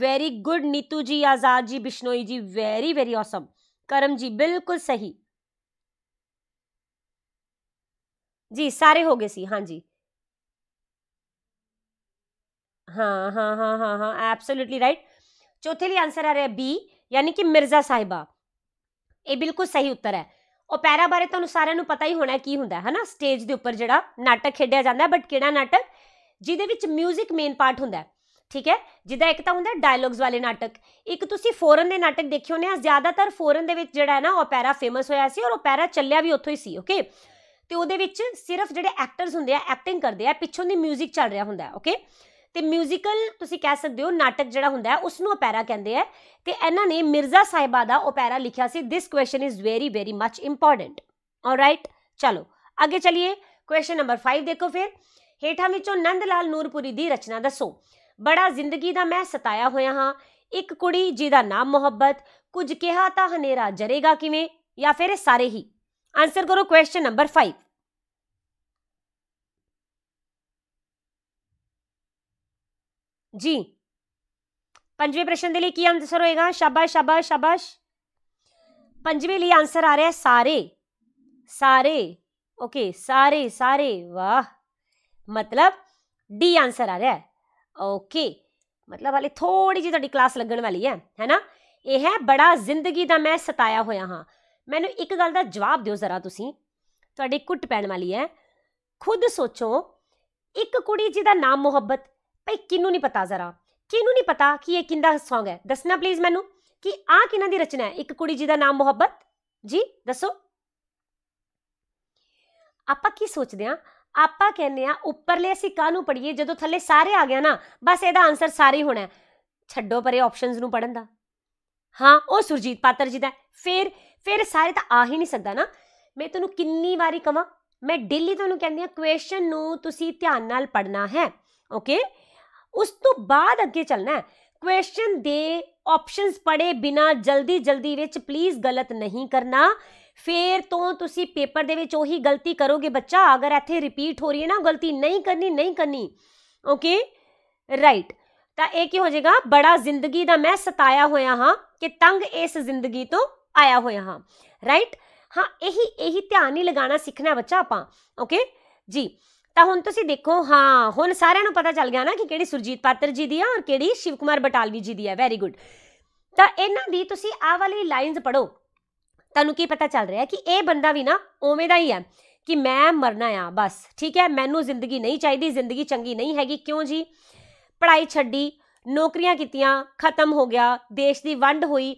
very good Neetu ji Azad ਜੀ ਬਿਸ਼ਨੋਈ ਜੀ ਵੈਰੀ ਵੈਰੀ ਔਸਮ ਕਰਮ ਜੀ ਬਿਲਕੁਲ ਸਹੀ ਜੀ ਸਾਰੇ ਹੋ ਗਏ ਸੀ ਹਾਂਜੀ ਹਾਂ ਹਾਂ ਹਾਂ ਹਾਂ ਹਾਂ एब्सोल्युटली राइट चौथे लिए आंसर आ रहा है बी यानी कि मिर्जा ਇਹ ਬਿਲਕੁਲ ਸਹੀ ਉੱਤਰ ਹੈ ਪੈਰਾ ਬਾਰੇ ਤੁਹਾਨੂੰ ਸਾਰਿਆਂ ਨੂੰ ਪਤਾ ਹੀ ਹੋਣਾ ਕੀ ਹੁੰਦਾ ਹੈ ਨਾ ਸਟੇਜ ਦੇ ਉੱਪਰ ਜਿਹੜਾ ਨਾਟਕ ਖੇਡਿਆ ਜਾਂਦਾ ਹੈ ਬਟ ਕਿਹੜਾ ਨਾਟਕ ਜਿਹਦੇ ਵਿੱਚ 뮤직 ਮੇਨ ਪਾਰਟ ਹੁੰਦਾ ਹੈ ਠੀਕ ਹੈ ਜਿੱਦਾਂ ਇੱਕ ਤਾਂ ਹੁੰਦਾ ਡਾਇਲੌਗਸ ਵਾਲੇ ਨਾਟਕ ਇੱਕ ਤੁਸੀਂ ਫੋਰਨ ਦੇ ਨਾਟਕ ਦੇਖਿਓ ਨੇ ਆ ਜ਼ਿਆਦਾਤਰ ਫੋਰਨ ਦੇ ਵਿੱਚ ਜਿਹੜਾ ਹੈ ਨਾ ਓਪੇਰਾ ਫੇਮਸ ਹੋਇਆ ਸੀ ਔਰ ਓਪੇਰਾ ਚੱਲਿਆ ਵੀ ਉੱਥੋਂ ਹੀ ਸੀ ਓਕੇ ਤੇ ਉਹਦੇ ਵਿੱਚ ਸਿਰਫ ਜਿਹੜੇ ਐਕਟਰਸ ਹੁੰਦੇ ਆ ਐਕਟਿੰਗ ਕਰਦੇ ਆ ਪਿੱਛੋਂ ਦੀ 뮤직 ਚੱਲ ਰਿਹਾ ਹੁੰਦਾ ਓਕੇ ਤੇ 뮤지컬 ਤੁਸੀਂ ਕਹਿ ਸਕਦੇ ਹੋ ਨਾਟਕ ਜਿਹੜਾ ਹੁੰਦਾ ਹੈ ਉਸ ਨੂੰ ਓਪੇਰਾ ਕਹਿੰਦੇ ਆ ਤੇ ਇਹਨਾਂ ਨੇ ਮਿਰਜ਼ਾ ਸਾਹਿਬਾ ਦਾ ਓਪੇਰਾ ਲਿਖਿਆ ਸੀ this question is very very much important alright ਚਲੋ ਅੱਗੇ ਚਲਿਏ ਕੁਐਸਚਨ ਨੰਬਰ 5 ਦੇਖੋ ਫਿਰ ਹੇਠਾਂ ਵਿੱਚੋਂ ਨੰਦ ਲਾਲ ਨੂਰਪੁਰੀ ਦੀ ਰਚਨਾ ਦੱਸੋ ਬੜਾ ਜ਼ਿੰਦਗੀ ਦਾ ਮੈਂ ਸਤਾਇਆ ਹੋਇਆ ਹਾਂ ਇੱਕ ਕੁੜੀ ਜਿਹਦਾ ਨਾਮ ਮੁਹੱਬਤ ਕੁਝ ਕਿਹਾ ਤਾਂ ਹਨੇਰਾ ਜਰੇਗਾ ਕਿਵੇਂ ਜਾਂ ਫਿਰ ਸਾਰੇ ਹੀ ਆਨਸਰ ਕਰੋ ਕੁਐਸਚਨ ਨੰਬਰ 5 ਜੀ ਪੰਜਵੇਂ ਪ੍ਰਸ਼ਨ ਦੇ ਲਈ ਕੀ ਆਨਸਰ ਹੋਏਗਾ ਸ਼ਾਬਾਸ਼ ਸ਼ਾਬਾਸ਼ ਸ਼ਾਬਾਸ਼ ਪੰਜਵੇਂ ਲਈ ਆਨਸਰ ਆ ਰਿਹਾ ਸਾਰੇ ਸਾਰੇ ਓਕੇ ਸਾਰੇ ਸਾਰੇ ਵਾਹ ਮਤਲਬ ਡੀ ਆਨਸਰ ਆ ਰਿਹਾ ਹੈ ਓਕੇ ਮਤਲਬ ਹਲੇ ਥੋੜੀ ਜੀ ਤੁਹਾਡੀ ਕਲਾਸ ਲੱਗਣ ਵਾਲੀ ਹੈ ਹੈਨਾ ਇਹ ਹੈ ਬੜਾ ਜ਼ਿੰਦਗੀ ਦਾ ਮੈਂ ਸਤਾਇਆ ਹੋਇਆ ਹਾਂ ਮੈਨੂੰ ਇੱਕ ਗੱਲ ਦਾ ਜਵਾਬ ਦਿਓ ਜ਼ਰਾ ਤੁਸੀਂ ਤੁਹਾਡੀ ਕੁੱਟ ਪੈਣ ਵਾਲੀ ਹੈ ਖੁਦ ਸੋਚੋ ਇੱਕ ਕੁੜੀ ਜਿਹਦਾ ਨਾਮ ਮੁਹੱਬਤ ਭਈ ਕਿੰਨੂੰ ਨਹੀਂ ਪਤਾ ਜ਼ਰਾ ਕਿੰਨੂੰ ਨਹੀਂ ਪਤਾ ਕਿ ਇਹ ਕਿੰਦਾ Song ਹੈ ਦੱਸਣਾ ਪਲੀਜ਼ ਮੈਨੂੰ ਕਿ ਆ ਕਿਨਾਂ ਦੀ ਰਚਨਾ ਹੈ ਇੱਕ ਕੁੜੀ ਜਿਹਦਾ ਨਾਮ ਮੁਹੱਬਤ ਜੀ ਦੱਸੋ ਆਪਾਂ ਕੀ ਸੋਚਦੇ ਆ ਆਪਾਂ ਕਹਿੰਦੇ ਆ ਉੱਪਰਲੇ ਅਸੀਂ ਕਾਹਨੂੰ ਪੜੀਏ ਜਦੋਂ ਥੱਲੇ ਸਾਰੇ ਆ ਗਿਆ ਨਾ ਬਸ ਇਹਦਾ ਆਨਸਰ ਸਾਰੇ ਹੋਣਾ ਛੱਡੋ ਪਰੇ ਆਪਸ਼ਨਸ ਨੂੰ ਪੜਨ ਦਾ ਹਾਂ ਉਹ ਸੁਰਜੀਤ ਪਾਤਰ ਜੀ ਦਾ ਫਿਰ ਫਿਰ ਸਾਰੇ ਤਾਂ ਆ ਹੀ ਨਹੀਂ ਸਕਦਾ ਨਾ ਮੈਂ ਤੁਹਾਨੂੰ ਕਿੰਨੀ ਵਾਰੀ ਕਵਾਂ ਮੈਂ ਡੇਲੀ ਤੁਹਾਨੂੰ ਕਹਿੰਦੀ ਆ ਕੁਐਸਚਨ ਨੂੰ ਤੁਸੀਂ ਧਿਆਨ ਨਾਲ ਪੜਨਾ ਹੈ ਓਕੇ ਉਸ ਤੋਂ ਬਾਅਦ ਅੱਗੇ ਚੱਲਣਾ ਹੈ ਕੁਐਸਚਨ ਦੇ ਆਪਸ਼ਨਸ ਪੜੇ ਬਿਨਾ ਜਲਦੀ ਜਲਦੀ ਵਿੱਚ ਪਲੀਜ਼ ਗਲਤ ਨਹੀਂ ਕਰਨਾ ਫੇਰ ਤੋਂ ਤੁਸੀਂ ਪੇਪਰ ਦੇ ਵਿੱਚ ਉਹੀ ਗਲਤੀ ਕਰੋਗੇ ਬੱਚਾ ਅਗਰ ਇੱਥੇ ਰਿਪੀਟ ਹੋ ਰਹੀ ਹੈ ਨਾ ਗਲਤੀ ਨਹੀਂ ਕਰਨੀ ਨਹੀਂ ਕਰਨੀ ਓਕੇ ਰਾਈਟ ਤਾਂ ਇਹ ਕੀ ਹੋ ਜਾਏਗਾ ਬੜਾ ਜ਼ਿੰਦਗੀ ਦਾ ਮੈਂ ਸਤਾਇਆ ਹੋਇਆ ਹਾਂ ਕਿ ਤੰਗ ਇਸ ਜ਼ਿੰਦਗੀ ਤੋਂ ਆਇਆ ਹੋਇਆ ਹਾਂ ਰਾਈਟ ਹਾਂ ਇਹੀ ਇਹੀ ਧਿਆਨ ਨਹੀਂ ਲਗਾਣਾ ਸਿੱਖਣਾ ਬੱਚਾ ਆਪਾਂ ਓਕੇ ਜੀ ਤਾਂ ਹੁਣ ਤੁਸੀਂ ਦੇਖੋ ਹਾਂ ਹੁਣ ਸਾਰਿਆਂ ਨੂੰ ਪਤਾ ਚੱਲ ਗਿਆ ਨਾ ਕਿ ਕਿਹੜੀ ਸੁਰਜੀਤ ਪਾਤਰ ਜੀ ਦੀ ਆ ਔਰ ਕਿਹੜੀ ਸ਼ਿਵ ਕੁਮਾਰ ਬਟਾਲਵੀ ਜੀ ਦੀ ਆ ਵੈਰੀ ਗੁੱਡ ਤਾਂ ਇਹਨਾਂ ਦੀ ਤੁਸੀਂ ਆਹ ਵਾਲੀ ਲਾਈਨਸ ਪੜੋ ਤੁਹਾਨੂੰ ਕੀ ਪਤਾ ਚੱਲ ਰਿਹਾ ਕਿ ਇਹ ਬੰਦਾ ਵੀ ਨਾ ਉਵੇਂ ਦਾ ਹੀ ਹੈ ਕਿ ਮੈਂ ਮਰਨਾ ਆ ਬਸ ਠੀਕ ਹੈ ਮੈਨੂੰ ਜ਼ਿੰਦਗੀ ਨਹੀਂ ਚਾਹੀਦੀ ਜ਼ਿੰਦਗੀ ਚੰਗੀ ਨਹੀਂ ਹੈਗੀ ਕਿਉਂ ਜੀ ਪੜ੍ਹਾਈ ਛੱਡੀ ਨੌਕਰੀਆਂ ਕੀਤੀਆਂ ਖਤਮ ਹੋ ਗਿਆ ਦੇਸ਼ ਦੀ ਵੰਡ ਹੋਈ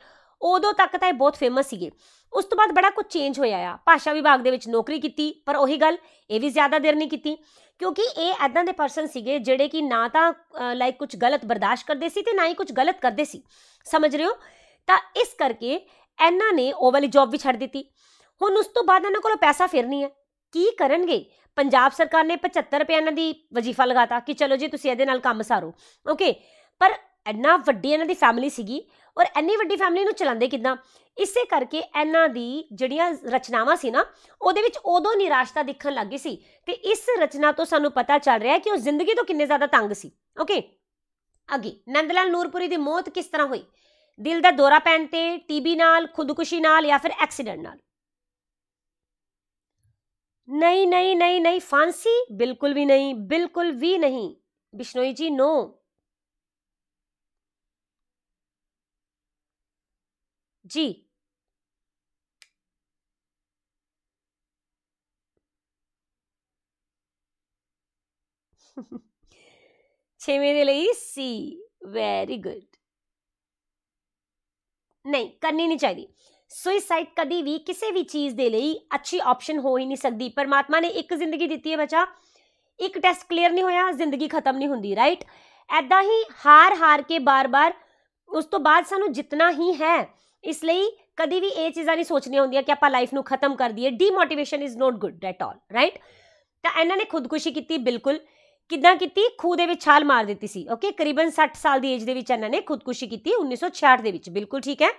ਉਦੋਂ ਤੱਕ ਤਾਂ ਇਹ ਬਹੁਤ ਫੇਮਸ ਸੀਗੇ ਉਸ ਤੋਂ ਬਾਅਦ ਬੜਾ ਕੁਝ ਚੇਂਜ ਹੋਇਆ ਆ ਭਾਸ਼ਾ ਵਿਭਾਗ ਦੇ ਵਿੱਚ ਨੌਕਰੀ ਕੀਤੀ ਪਰ ਉਹੀ ਗੱਲ ਇਹ ਵੀ ਜ਼ਿਆਦਾ ਦੇਰ ਨਹੀਂ ਕੀਤੀ ਕਿਉਂਕਿ ਇਹ ਐਦਾਂ ਦੇ ਪਰਸਨ ਸੀਗੇ ਜਿਹੜੇ ਕਿ ਨਾ ਤਾਂ ਲਾਈਕ ਕੁਝ ਗਲਤ ਬਰਦਾਸ਼ਤ ਕਰਦੇ ਸੀ ਤੇ ਨਾ ਹੀ ਕੁਝ ਗਲਤ ਕਰਦੇ ਸੀ ਸਮਝ ਰਹੇ ਹੋ ਤਾਂ ਇਸ ਕਰਕੇ ਇਹਨਾਂ ਨੇ ਉਹ ਵਾਲੀ ਜੌਬ ਵੀ ਛੱਡ ਦਿੱਤੀ ਹੁਣ ਉਸ ਤੋਂ ਬਾਅਦ ਇਹਨਾਂ ਕੋਲ ਪੈਸਾ ਫਿਰ ਨਹੀਂ ਹੈ ਕੀ ਕਰਨਗੇ ਪੰਜਾਬ ਸਰਕਾਰ ਨੇ 75 ਰੁਪਏ ਇਹਨਾਂ ਦੀ ਵਜ਼ੀਫਾ ਲਗਾਤਾ ਕਿ ਚਲੋ ਜੀ ਤੁਸੀਂ ਇਹਦੇ ਨਾਲ ਕੰਮ ਸਾਰੋ ਓਕੇ ਪਰ ਇੰਨਾ ਵੱਡੀ ਇਹਨਾਂ ਦੀ ਫੈਮਿਲੀ ਸੀਗੀ ਔਰ ਇੰਨੀ ਵੱਡੀ ਫੈਮਿਲੀ ਨੂੰ ਚਲਾਉਂਦੇ ਕਿਦਾਂ ਇਸੇ ਕਰਕੇ ਇਹਨਾਂ ਦੀ ਜਿਹੜੀਆਂ ਰਚਨਾਵਾਂ ਸੀ ਨਾ ਉਹਦੇ ਵਿੱਚ ਉਦੋਂ ਨਿਰਾਸ਼ਤਾ ਦਿਖਣ ਲੱਗੀ ਸੀ ਤੇ ਇਸ ਰਚਨਾ ਤੋਂ ਸਾਨੂੰ ਪਤਾ ਚੱਲ ਰਿਹਾ ਕਿ ਉਹ ਜ਼ਿੰਦਗੀ ਤੋਂ ਕਿੰਨੇ ਜ਼ਿਆਦਾ ਤੰਗ ਸੀ ਓਕੇ ਅੱਗੇ ਨੰਦਲਾਲ ਨੂਰਪੁਰੀ ਦੀ ਮੌਤ ਕਿਸ ਤਰ੍ਹਾਂ ਹੋਈ दिल का दौरा पैनते टीबी खुदकुशी या फिर एक्सीडेंट ਜਾਂ नहीं नहीं नहीं नहीं फांसी बिल्कुल भी नहीं बिल्कुल भी नहीं बिश्नोई जी नो जी छेवें सी वेरी गुड ਨਹੀਂ ਕਰਨੀ ਨਹੀਂ ਚਾਹੀਦੀ ਸੁਇਸਾਈਡ ਕਦੀ ਵੀ ਕਿਸੇ ਵੀ ਚੀਜ਼ ਦੇ ਲਈ ਅੱਛੀ ਆਪਸ਼ਨ ਹੋ ਹੀ ਨਹੀਂ ਸਕਦੀ ਪਰਮਾਤਮਾ ਨੇ ਇੱਕ ਜ਼ਿੰਦਗੀ ਦਿੱਤੀ ਹੈ ਬੱਚਾ ਇੱਕ ਟੈਸਟ ਕਲੀਅਰ ਨਹੀਂ ਹੋਇਆ ਜ਼ਿੰਦਗੀ ਖਤਮ ਨਹੀਂ ਹੁੰਦੀ ਰਾਈਟ ਐਦਾਂ ਹੀ ਹਾਰ ਹਾਰ ਕੇ ਬਾਰ-ਬਾਰ ਉਸ ਤੋਂ ਬਾਅਦ ਸਾਨੂੰ ਜਿੰਨਾ ਹੀ ਹੈ ਇਸ ਲਈ ਕਦੀ ਵੀ ਇਹ ਚੀਜ਼ਾਂ ਨਹੀਂ ਸੋਚਣੀਆਂ ਹੁੰਦੀਆਂ ਕਿ ਆਪਾਂ ਲਾਈਫ ਨੂੰ ਖਤਮ ਕਰ ਦਈਏ demotivation is not good at all right ਤਾਂ ਇਹਨਾਂ ਨੇ ਖੁਦਕੁਸ਼ੀ ਕੀਤੀ ਬਿਲਕੁਲ ਕਿੱਦਾਂ ਕੀਤੀ ਖੂਹ ਦੇ ਵਿੱਚ ਛਾਲ ਮਾਰ ਦਿੱਤੀ ਸੀ ਓਕੇ ਕਰੀਬਨ 60 ਸਾਲ ਦੀ ਏਜ ਦੇ ਵਿੱਚ ਇਹਨਾਂ ਨੇ ਖੁਦਕੁਸ਼ੀ ਕੀਤੀ 1966 ਦੇ ਵਿੱਚ ਬਿਲਕੁਲ ਠੀਕ ਹੈ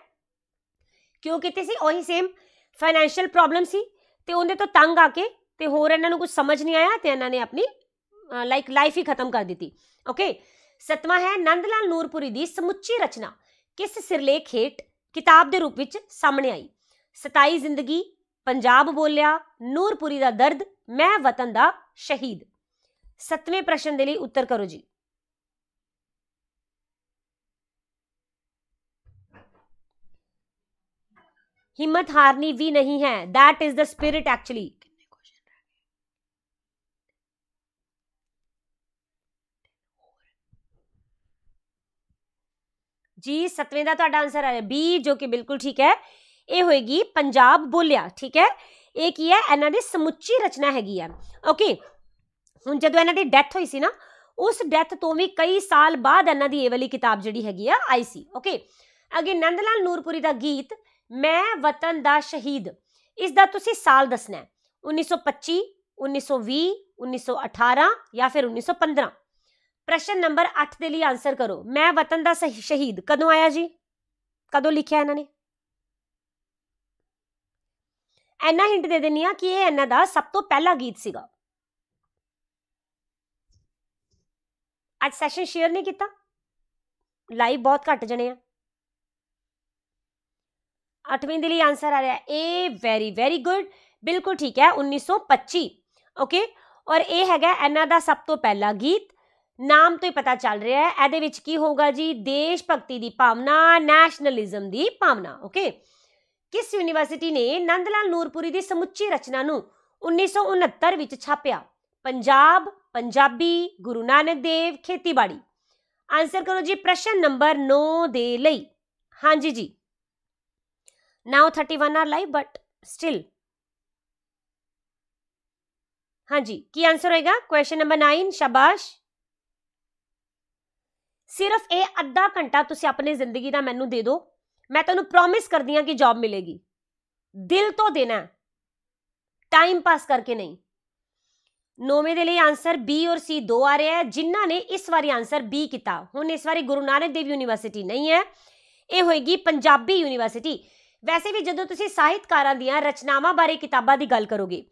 ਕਿਉਂ ਕੀਤੀ ਸੀ ਉਹੀ ਸੇਮ ਫਾਈਨੈਂਸ਼ੀਅਲ ਪ੍ਰੋਬਲਮ ਸੀ ਤੇ ਉਹਦੇ ਤੋਂ ਤੰਗ ਆ ਕੇ ਤੇ ਹੋਰ ਇਹਨਾਂ ਨੂੰ ਕੁਝ ਸਮਝ ਨਹੀਂ ਆਇਆ ਤੇ ਇਹਨਾਂ ਨੇ ਆਪਣੀ ਲਾਈਕ ਲਾਈਫ ਹੀ ਖਤਮ ਕਰ ਦਿੱਤੀ ਓਕੇ ਸਤਵਾਂ ਹੈ ਨੰਦ ਲਾਲ ਨੂਰਪੁਰੀ ਦੀ ਸਮੁੱਚੀ ਰਚਨਾ ਕਿਸ ਸਿਰਲੇਖ ਹੇਠ ਕਿਤਾਬ ਦੇ ਰੂਪ ਵਿੱਚ ਸਾਹਮਣੇ ਆਈ ਸਤਾਈ ਜ਼ਿੰਦਗੀ ਪੰਜਾਬ ਬੋਲਿਆ ਨੂਰਪੁਰੀ ਦਾ ਦਰਦ ਮੈਂ ਵਤਨ ਦਾ ਸ਼ਹੀਦ ਸੱਤਵੇਂ ਪ੍ਰਸ਼ਨ ਦੇ ਲਈ ਉੱਤਰ ਕਰੋ ਜੀ ਹਿੰਮਤ ਹਾਰਨੀ ਵੀ ਨਹੀਂ ਹੈ that is the spirit actually ਜੀ ਸਤਵੇਂ ਦਾ ਤੁਹਾਡਾ ਆਨਸਰ ਆ ਰਿਹਾ ਬੀ ਜੋ ਕਿ ਬਿਲਕੁਲ ਠੀਕ ਹੈ ਇਹ ਹੋਏਗੀ ਪੰਜਾਬ ਬੋਲਿਆ ਠੀਕ ਹੈ ਇਹ ਕੀ ਹੈ ਇਹਨਾਂ ਦੀ ਸਮੁੱਚੀ ਰਚਨਾ ਹੈਗੀ ਆ ਓਕੇ ਹੁਣ ਜਦੋਂ ਇਹਨਾਂ ਦੀ ਡੈਥ ਹੋਈ ਸੀ ਨਾ ਉਸ ਡੈਥ ਤੋਂ ਵੀ ਕਈ ਸਾਲ ਬਾਅਦ ਇਹਨਾਂ ਦੀ ਇਹ ਵਾਲੀ ਕਿਤਾਬ ਜਿਹੜੀ ਹੈਗੀ ਆ ਆਈ ਸੀ ਓਕੇ ਅਗੇ ਨੰਦ ਲਾਲ ਨੂਰਪੁਰੀ ਦਾ ਗੀਤ ਮੈਂ ਵਤਨ ਦਾ ਸ਼ਹੀਦ ਇਸ ਦਾ ਤੁਸੀਂ ਸਾਲ ਦੱਸਣਾ ਹੈ 1925 1920 1918 ਜਾਂ ਫਿਰ 1915 ਪ੍ਰਸ਼ਨ ਨੰਬਰ 8 ਦੇ ਲਈ ਆਨਸਰ ਕਰੋ ਮੈਂ ਵਤਨ ਦਾ ਸ਼ਹੀਦ ਕਦੋਂ ਆਇਆ ਜੀ ਕਦੋਂ ਲਿਖਿਆ ਇਹਨਾਂ ਨੇ ਐਨਾ ਹਿੰਟ ਦੇ ਦਿੰਨੀ ਆ ਕਿ ਇਹ ਇਹਨਾਂ ਦਾ ਸਭ ਤੋਂ ਪਹਿਲਾ ਗੀਤ ਸੀਗਾ ਅੱਜ ਸੈਸ਼ਨ ਸ਼ੇਅਰ ਨਹੀਂ ਕੀਤਾ ਲਾਈਵ ਬਹੁਤ ਘੱਟ ਜਣੇ ਆ ਅੱਠਵੇਂ ਦੇ ਲਈ ਆਨਸਰ ਆ ਰਿਹਾ ਏ ਵੈਰੀ ਵੈਰੀ ਗੁੱਡ ਬਿਲਕੁਲ ਠੀਕ ਹੈ 1925 ਓਕੇ ਔਰ ਇਹ ਹੈਗਾ ਇਹਨਾਂ ਦਾ ਸਭ ਤੋਂ ਪਹਿਲਾ ਗੀਤ ਨਾਮ ਤੋਂ ਹੀ ਪਤਾ ਚੱਲ ਰਿਹਾ ਹੈ ਇਹਦੇ ਵਿੱਚ ਕੀ ਹੋਊਗਾ ਜੀ ਦੇਸ਼ ਭਗਤੀ ਦੀ ਭਾਵਨਾ ਨੈਸ਼ਨਲਿਜ਼ਮ ਦੀ ਭਾਵਨਾ ਓਕੇ ਕਿਸ ਯੂਨੀਵਰਸਿਟੀ ਨੇ ਨੰਦ ਲਾਲ ਨੂਰਪੁਰੀ ਦੀ ਸਮੁੱਚੀ ਰਚਨਾ ਨੂੰ 1969 ਵਿੱਚ ਛਾਪਿਆ ਪੰਜਾਬ ਪੰਜਾਬੀ ਗੁਰੂ ਨਾਨਕ ਦੇਵ ਖੇਤੀਬਾੜੀ ਆਨਸਰ ਕਰੋ ਜੀ ਪ੍ਰਸ਼ਨ ਨੰਬਰ 9 ਦੇ ਲਈ ਹਾਂਜੀ ਜੀ now 31 are live but still ਹਾਂਜੀ ਕੀ ਆਨਸਰ ਹੋਏਗਾ ਕੁਐਸਚਨ ਨੰਬਰ 9 ਸ਼ਾਬਾਸ਼ ਸਿਰਫ ਇਹ ਅੱਧਾ ਘੰਟਾ ਤੁਸੀਂ ਆਪਣੀ ਜ਼ਿੰਦਗੀ ਦਾ ਮੈਨੂੰ ਦੇ ਦਿਓ ਮੈਂ ਤੁਹਾਨੂੰ ਪ੍ਰੋਮਿਸ ਕਰਦੀ ਹਾਂ ਕਿ ਜੌਬ ਮਿਲੇਗੀ ਦਿਲ ਤੋਂ ਦੇਣਾ ਟਾਈਮ ਪਾਸ ਕਰਕੇ ਨਹੀਂ ਨੌਵੇਂ ਦੇ ਲਈ ਆਨਸਰ ਬੀ ਔਰ ਸੀ ਦੋ ਆ ਰਿਹਾ ਹੈ ਜਿਨ੍ਹਾਂ ਨੇ ਇਸ ਵਾਰੀ ਆਨਸਰ ਬੀ ਕੀਤਾ ਹੁਣ ਇਸ ਵਾਰੀ ਗੁਰੂ ਨਾਨਕ ਦੇਵ ਯੂਨੀਵਰਸਿਟੀ ਨਹੀਂ ਹੈ ਇਹ ਹੋਏਗੀ ਪੰਜਾਬੀ ਯੂਨੀਵਰਸਿਟੀ ਵੈਸੇ ਵੀ ਜਦੋਂ ਤੁਸੀਂ ਸਾਹਿਤਕਾਰਾਂ ਦੀਆਂ ਰਚਨਾਵਾਂ ਬਾਰੇ ਕਿਤਾਬਾਂ ਦੀ ਗੱਲ ਕਰੋਗੇ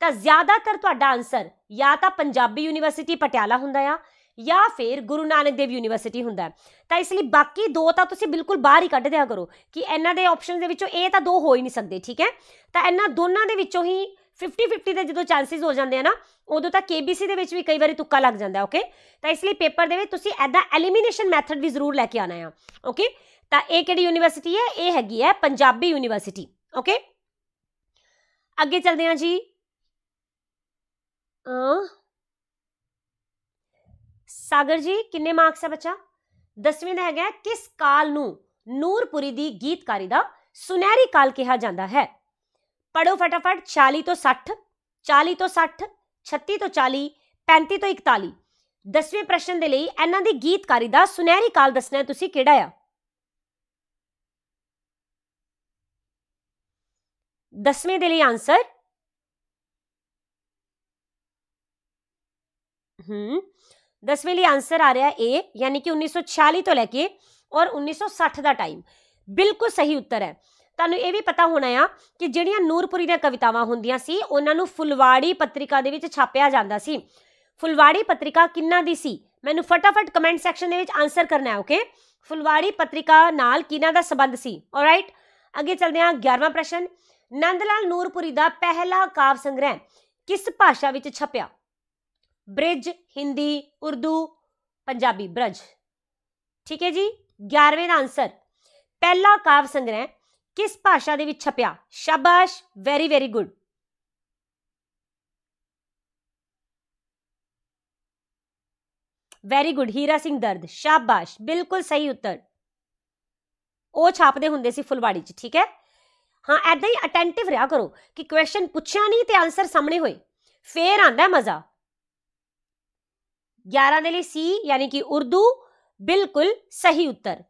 ਤਾਂ ਜ਼ਿਆਦਾਤਰ ਤੁਹਾਡਾ ਆਨਸਰ ਜਾਂ ਤਾਂ ਪੰਜਾਬੀ ਯੂਨੀਵਰਸਿਟੀ ਪਟਿਆਲਾ ਹੁੰਦਾ ਆ ਜਾਂ ਫਿਰ ਗੁਰੂ ਨਾਨਕ ਦੇਵ ਯੂਨੀਵਰਸਿਟੀ ਹੁੰਦਾ ਤਾਂ ਇਸ ਲਈ ਬਾਕੀ ਦੋ ਤਾਂ ਤੁਸੀਂ ਬਿਲਕੁਲ ਬਾਹਰ ਹੀ ਕੱਢ ਦਿਆ ਕਰੋ ਕਿ ਇਹਨਾਂ ਦੇ ਆਪਸ਼ਨਸ ਦੇ ਵਿੱਚੋਂ ਇਹ ਤਾਂ ਦੋ ਹੋ ਹੀ ਨਹੀਂ ਸਕਦੇ ਠੀਕ ਹੈ ਤਾਂ ਇਹਨਾਂ ਦੋਨਾਂ ਦੇ ਵਿੱਚੋਂ ਹੀ 50-50 ਦੇ ਜਦੋਂ ਚਾਂਸਸ ਹੋ ਜਾਂਦੇ ਆ ਨਾ ਉਦੋਂ ਤਾਂ ਕੇਬੀਸੀ ਦੇ ਵਿੱਚ ਵੀ ਕਈ ਵਾਰੀ ਤੁੱਕਾ ਲੱਗ ਜਾਂਦਾ ਓਕੇ ਤਾਂ ਇਸ ਲਈ ਪੇਪਰ ਦੇ ਵਿੱਚ ਤੁਸੀਂ ਐਦਾ ਐਲੀਮੀਨੇਸ਼ਨ ਮੈਥਡ ਵੀ ਜ਼ਰੂਰ ਲੈ ਕੇ ਆਣਾ ਆ ਓਕੇ ਤਾਂ ਇਹ ਕਿਹੜੀ ਯੂਨੀਵਰਸਿਟੀ ਹੈ ਇਹ ਹੈਗੀ ਹੈ ਪੰਜਾਬੀ ਯੂਨੀਵਰਸਿਟੀ ਓਕੇ ਅੱਗੇ ਚੱਲਦੇ ਆ ਜੀ ਸਾਗਰ ਜੀ ਕਿੰਨੇ ਮਾਰਕਸ ਆ ਬੱਚਾ 10ਵੇਂ ਦਾ ਹੈਗਾ ਕਿਸ ਕਾਲ ਨੂੰ ਨੂਰਪੁਰੀ ਦੀ ਗੀਤਕਾਰੀ ਦਾ ਸੁਨਹਿਰੀ ਕਾਲ ਕਿਹਾ ਜਾਂਦਾ ਹੈ ਪੜੋ ਫਟਾਫਟ 40 ਤੋਂ 60 40 ਤੋਂ 60 36 ਤੋਂ 40 35 ਤੋਂ 41 10ਵੇਂ ਪ੍ਰਸ਼ਨ ਦੇ ਲਈ ਇਹਨਾਂ ਦੀ ਗੀਤਕਾਰੀ ਦਾ ਸੁਨਹਿਰੀ ਕਾਲ ਦੱਸਣਾ ਤੁਸੀਂ ਕਿਹੜਾ ਆ 10ਵੇਂ ਦੇ ਲਈ ਆਨਸਰ ਹੂੰ 10ਵੇਂ ਲਈ ਆਨਸਰ ਆ ਰਿਹਾ ਏ ਯਾਨੀ ਕਿ 1946 ਤੋਂ ਲੈ ਕੇ ਔਰ 1960 ਦਾ ਟਾਈਮ ਬਿਲਕੁਲ ਸਹੀ ਉੱਤਰ ਹੈ ਤੁਹਾਨੂੰ ਇਹ ਵੀ ਪਤਾ ਹੋਣਾ ਆ ਕਿ ਜਿਹੜੀਆਂ ਨੂਰਪੁਰੀ ਦੀਆਂ ਕਵਿਤਾਵਾਂ ਹੁੰਦੀਆਂ ਸੀ ਉਹਨਾਂ ਨੂੰ ਫੁਲਵਾੜੀ ਪੱਤਰਿਕਾ ਦੇ ਵਿੱਚ ਛਾਪਿਆ ਜਾਂਦਾ ਸੀ ਫੁਲਵਾੜੀ ਪੱਤਰਿਕਾ ਕਿੰਨਾ ਦੀ ਸੀ ਮੈਨੂੰ ਫਟਾਫਟ ਕਮੈਂਟ ਸੈਕਸ਼ਨ ਦੇ ਵਿੱਚ ਆਨਸਰ ਕਰਨਾ ਹੈ ਓਕੇ ਫੁਲਵਾੜੀ ਪੱਤਰਿਕਾ ਨਾਲ ਕਿਹਨਾਂ ਦਾ ਸਬੰਧ ਸੀ ਆਲਰਾਈਟ ਅੱਗੇ ਚੱਲਦੇ ਹਾਂ 11ਵਾਂ ਪ੍ਰਸ਼ਨ ਨੰਦ ਲਾਲ ਨੂਰਪੁਰੀ ਦਾ ਪਹਿਲਾ ਕਾਵ ਸੰਗ੍ਰਹਿ ਕਿਸ ਭਾਸ਼ਾ ਵਿੱਚ ਛਪਿਆ ਬ੍ਰਿਜ ਹਿੰਦੀ ਉਰਦੂ ਪੰਜਾਬੀ ਬ੍ਰਜ ਠੀਕ ਹੈ ਜੀ 11ਵੇਂ ਦਾ ਆਨਸਰ ਪਹਿਲਾ ਕਾਵ ਸੰਗ੍ਰਹਿ ਕਿਸ ਭਾਸ਼ਾ ਦੇ ਵਿੱਚ ਛਪਿਆ ਸ਼ਾਬਾਸ਼ very very good very good Heera Singh Dard ਸ਼ਾਬਾਸ਼ ਬਿਲਕੁਲ ਸਹੀ ਉੱਤਰ ਉਹ ਛਾਪਦੇ ਹੁੰਦੇ ਸੀ ਫੁਲਵਾੜੀ 'ਚ ਠੀਕ ਹੈ ਹਾਂ ਐਦਾਂ ਹੀ ਅਟੈਂਟਿਵ ਰਿਹਾ ਕਰੋ ਕਿ ਕੁਐਸਚਨ ਪੁੱਛਿਆ ਨਹੀਂ ਤੇ ਆਨਸਰ ਸਾਹਮਣੇ ਹੋਏ ਫੇਰ ਆਂਦਾ ਮਜ਼ਾ 11 ਦੇ ਲਈ ਸੀ ਯਾਨੀ ਕਿ ਉਰਦੂ ਬਿਲਕੁਲ ਸਹੀ ਉੱਤਰ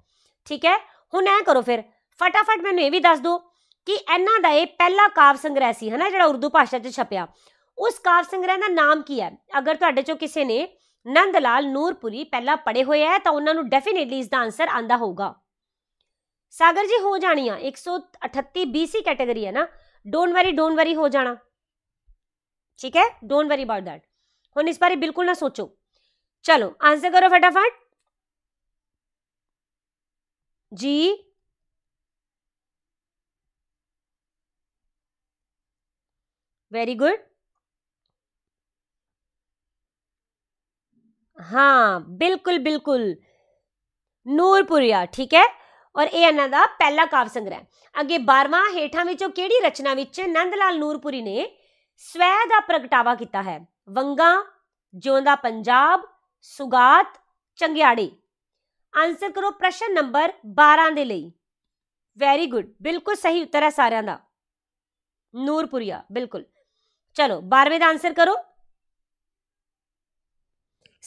ਠੀਕ ਹੈ ਹੁਣ ਐ ਕਰੋ ਫਿਰ ਫਟਾਫਟ ਮੈਨੂੰ ਇਹ ਵੀ ਦੱਸ ਦਿਓ ਕਿ ਇਹਨਾਂ ਦਾ ਇਹ ਪਹਿਲਾ ਕਾਵ ਸੰਗ੍ਰਹਿ ਸੀ ਹਨਾ ਜਿਹੜਾ ਉਰਦੂ ਭਾਸ਼ਾ 'ਚ ਛਪਿਆ ਉਸ ਕਾਵ ਸੰਗ੍ਰਹਿ ਦਾ ਨਾਮ ਕੀ ਹੈ ਅਗਰ ਤੁਹਾਡੇ ਚੋਂ ਕਿਸੇ ਨੇ ਨੰਦ ਲਾਲ ਨੂਰਪੁਰੀ ਪਹਿਲਾਂ ਪੜੇ ਹੋਏ ਹੈ ਤਾਂ ਉਹਨਾਂ ਨੂੰ ਡੈਫੀਨਿਟਲੀ ਇਸ ਦਾ ਆਨਸਰ ਆਂਦਾ ਹੋਊਗਾ ਸਾਗਰ ਜੀ ਹੋ ਜਾਣੀਆਂ 138 BC ਕੈਟਾਗਰੀ ਹੈ ਨਾ ਡੋਨਟ ਵਰੀ ਡੋਨਟ ਵਰੀ ਹੋ ਜਾਣਾ ਠੀਕ ਹੈ ਡੋਨਟ ਵਰੀ ਅਬਾਊਟ ਥੈਟ ਹੁਣ ਇਸ ਬਾਰੇ ਬਿਲਕੁਲ ਨਾ ਸੋਚੋ ਚਲੋ ਆਨਸਰ ਕਰੋ ਫਟਾਫਟ ਜੀ ਵੈਰੀ ਗੁੱਡ ਹਾਂ ਬਿਲਕੁਲ ਬਿਲਕੁਲ ਨੂਰਪੁਰਿਆ ਠੀਕ ਹੈ ਔਰ ਇਹ ਇਹਨਾਂ ਦਾ ਪਹਿਲਾ ਕਾਵ ਸੰਗ੍ਰਹਿ ਅੱਗੇ 12ਵਾਂ ਹੇਠਾਂ ਵਿੱਚੋਂ ਕਿਹੜੀ ਰਚਨਾ ਵਿੱਚ ਨੰਦ ਲਾਲ ਨੂਰਪੁਰੀ ਨੇ ਸਵੈ ਦਾ ਪ੍ਰਗਟਾਵਾ ਕੀਤਾ ਹੈ ਵੰਗਾ ਜਿਉਂਦਾ ਪੰਜਾਬ ਸੁਗਾਤ ਚੰਗਿਆੜੀ ਆਨਸਰ ਕਰੋ ਪ੍ਰਸ਼ਨ ਨੰਬਰ 12 ਦੇ ਲਈ ਵੈਰੀ ਗੁੱਡ ਬਿਲਕੁਲ ਸਹੀ ਉੱਤਰ ਹੈ ਸਾਰਿਆਂ ਦਾ ਨੂਰਪੁਰੀਆ ਬਿਲਕੁਲ ਚਲੋ 12ਵੇਂ ਦਾ ਆਨਸਰ ਕਰੋ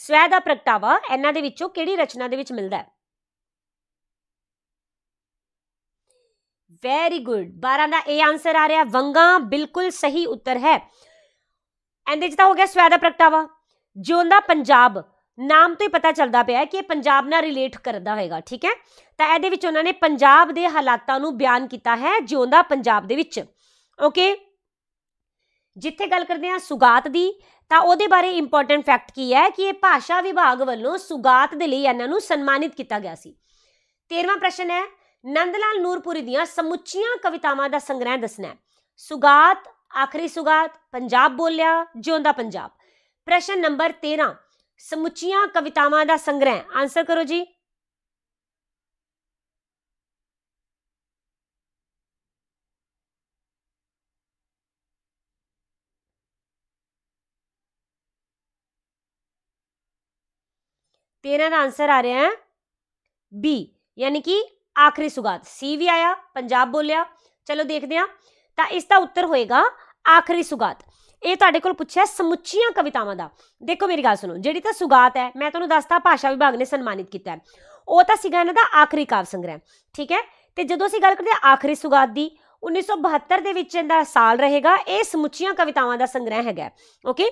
ਸਵੈ ਦਾ ਪ੍ਰਗਟਾਵਾ ਇਹਨਾਂ ਦੇ ਵਿੱਚੋਂ ਕਿਹੜੀ ਰਚਨਾ ਦੇ ਵਿੱਚ ਮਿਲਦਾ ਹੈ ਵੈਰੀ ਗੁੱਡ 12 ਦਾ ਇਹ ਆਨਸਰ ਆ ਰਿਹਾ ਵੰਗਾ ਬਿਲਕੁਲ ਸਹੀ ਉੱਤਰ ਹੈ ਇਹਦੇ ਚ ਹੋ ਗਿਆ ਸਵੈ ਦਾ ਪ੍ਰਗਟਾਵਾ ਜਿਉਂਦਾ ਪੰਜਾਬ ਨਾਮ ਤੋਂ ਹੀ ਪਤਾ ਚੱਲਦਾ ਪਿਆ ਕਿ ਇਹ ਪੰਜਾਬ ਨਾਲ ਰਿਲੇਟ ਕਰਦਾ ਹੋਏਗਾ ਠੀਕ ਹੈ ਤਾਂ ਇਹਦੇ ਵਿੱਚ ਉਹਨਾਂ ਨੇ ਪੰਜਾਬ ਦੇ ਹਾਲਾਤਾਂ ਨੂੰ ਬਿਆਨ ਕੀਤਾ ਹੈ ਜਿਉਂਦਾ ਪੰਜਾਬ ਦੇ ਵਿੱਚ ਓਕੇ ਜਿੱਥੇ ਗੱਲ ਕਰਦੇ ਹਾਂ ਸੁਗਾਤ ਦੀ ਤਾਂ ਉਹਦੇ ਬਾਰੇ ਇੰਪੋਰਟੈਂਟ ਫੈਕਟ ਕੀ ਹੈ ਕਿ ਇਹ ਭਾਸ਼ਾ ਵਿਭਾਗ ਵੱਲੋਂ ਸੁਗਾਤ ਦੇ ਲਈ ਇਹਨਾਂ ਨੂੰ ਸਨਮਾਨਿਤ ਕੀਤਾ ਗਿਆ ਸੀ 13ਵਾਂ ਪ੍ਰਸ਼ਨ ਹੈ ਨੰਦ ਲਾਲ ਨੂਰਪੁਰੀ ਦੀਆਂ ਸਮੁੱਚੀਆਂ ਕਵਿਤਾਵਾਂ ਦਾ ਸੰਗ੍ਰਹਿ ਦੱਸਣਾ ਹੈ ਸੁਗਾਤ ਆਖਰੀ ਸੁਗਾਤ ਪੰਜਾਬ ਬੋਲਿਆ ਜਿਉਂਦਾ ਪੰਜਾਬ ਪ੍ਰਸ਼ਨ ਨੰਬਰ 13 ਸਮੁੱਚੀਆਂ ਕਵਿਤਾਵਾਂ ਦਾ ਸੰਗ੍ਰਹਿ ਆਨਸਰ ਕਰੋ ਜੀ ਤੇ ਇਹਨਾਂ ਦਾ ਆਨਸਰ ਆ ਰਿਹਾ ਹੈ ਬੀ ਯਾਨੀ ਕਿ ਆਖਰੀ ਸੁਗਾਤ ਸੀ ਵੀ ਆਇਆ ਪੰਜਾਬ ਬੋਲਿਆ ਚਲੋ ਦੇਖਦੇ ਹਾਂ ਤਾਂ ਇਸ ਦਾ ਉੱਤਰ ਹੋਏਗਾ ਆਖਰੀ ਸੁਗਾਤ ਇਹ ਤੁਹਾਡੇ ਕੋਲ ਪੁੱਛਿਆ ਸਮੁੱਚੀਆਂ ਕਵਿਤਾਵਾਂ ਦਾ ਦੇਖੋ ਮੇਰੀ ਗੱਲ ਸੁਣੋ ਜਿਹੜੀ ਤਾਂ ਸੁਗਾਤ ਹੈ ਮੈਂ ਤੁਹਾਨੂੰ ਦੱਸਤਾ ਭਾਸ਼ਾ ਵਿਭਾਗ ਨੇ ਸਨਮਾਨਿਤ ਕੀਤਾ ਉਹ ਤਾਂ ਸੀਗਾ ਇਹਨਾਂ ਦਾ ਆਖਰੀ ਕਾਵ ਸੰਗ੍ਰਹਿ ਠੀਕ ਹੈ ਤੇ ਜਦੋਂ ਅਸੀਂ ਗੱਲ ਕਰਦੇ ਆ ਆਖਰੀ ਸੁਗਾਤ ਦੀ 1972 ਦੇ ਵਿੱਚ ਇਹਦਾ ਸਾਲ ਰਹੇਗਾ ਇਹ ਸਮੁੱਚੀਆਂ ਕਵਿਤਾਵਾਂ ਦਾ ਸੰਗ੍ਰਹਿ ਹੈਗਾ ਓਕੇ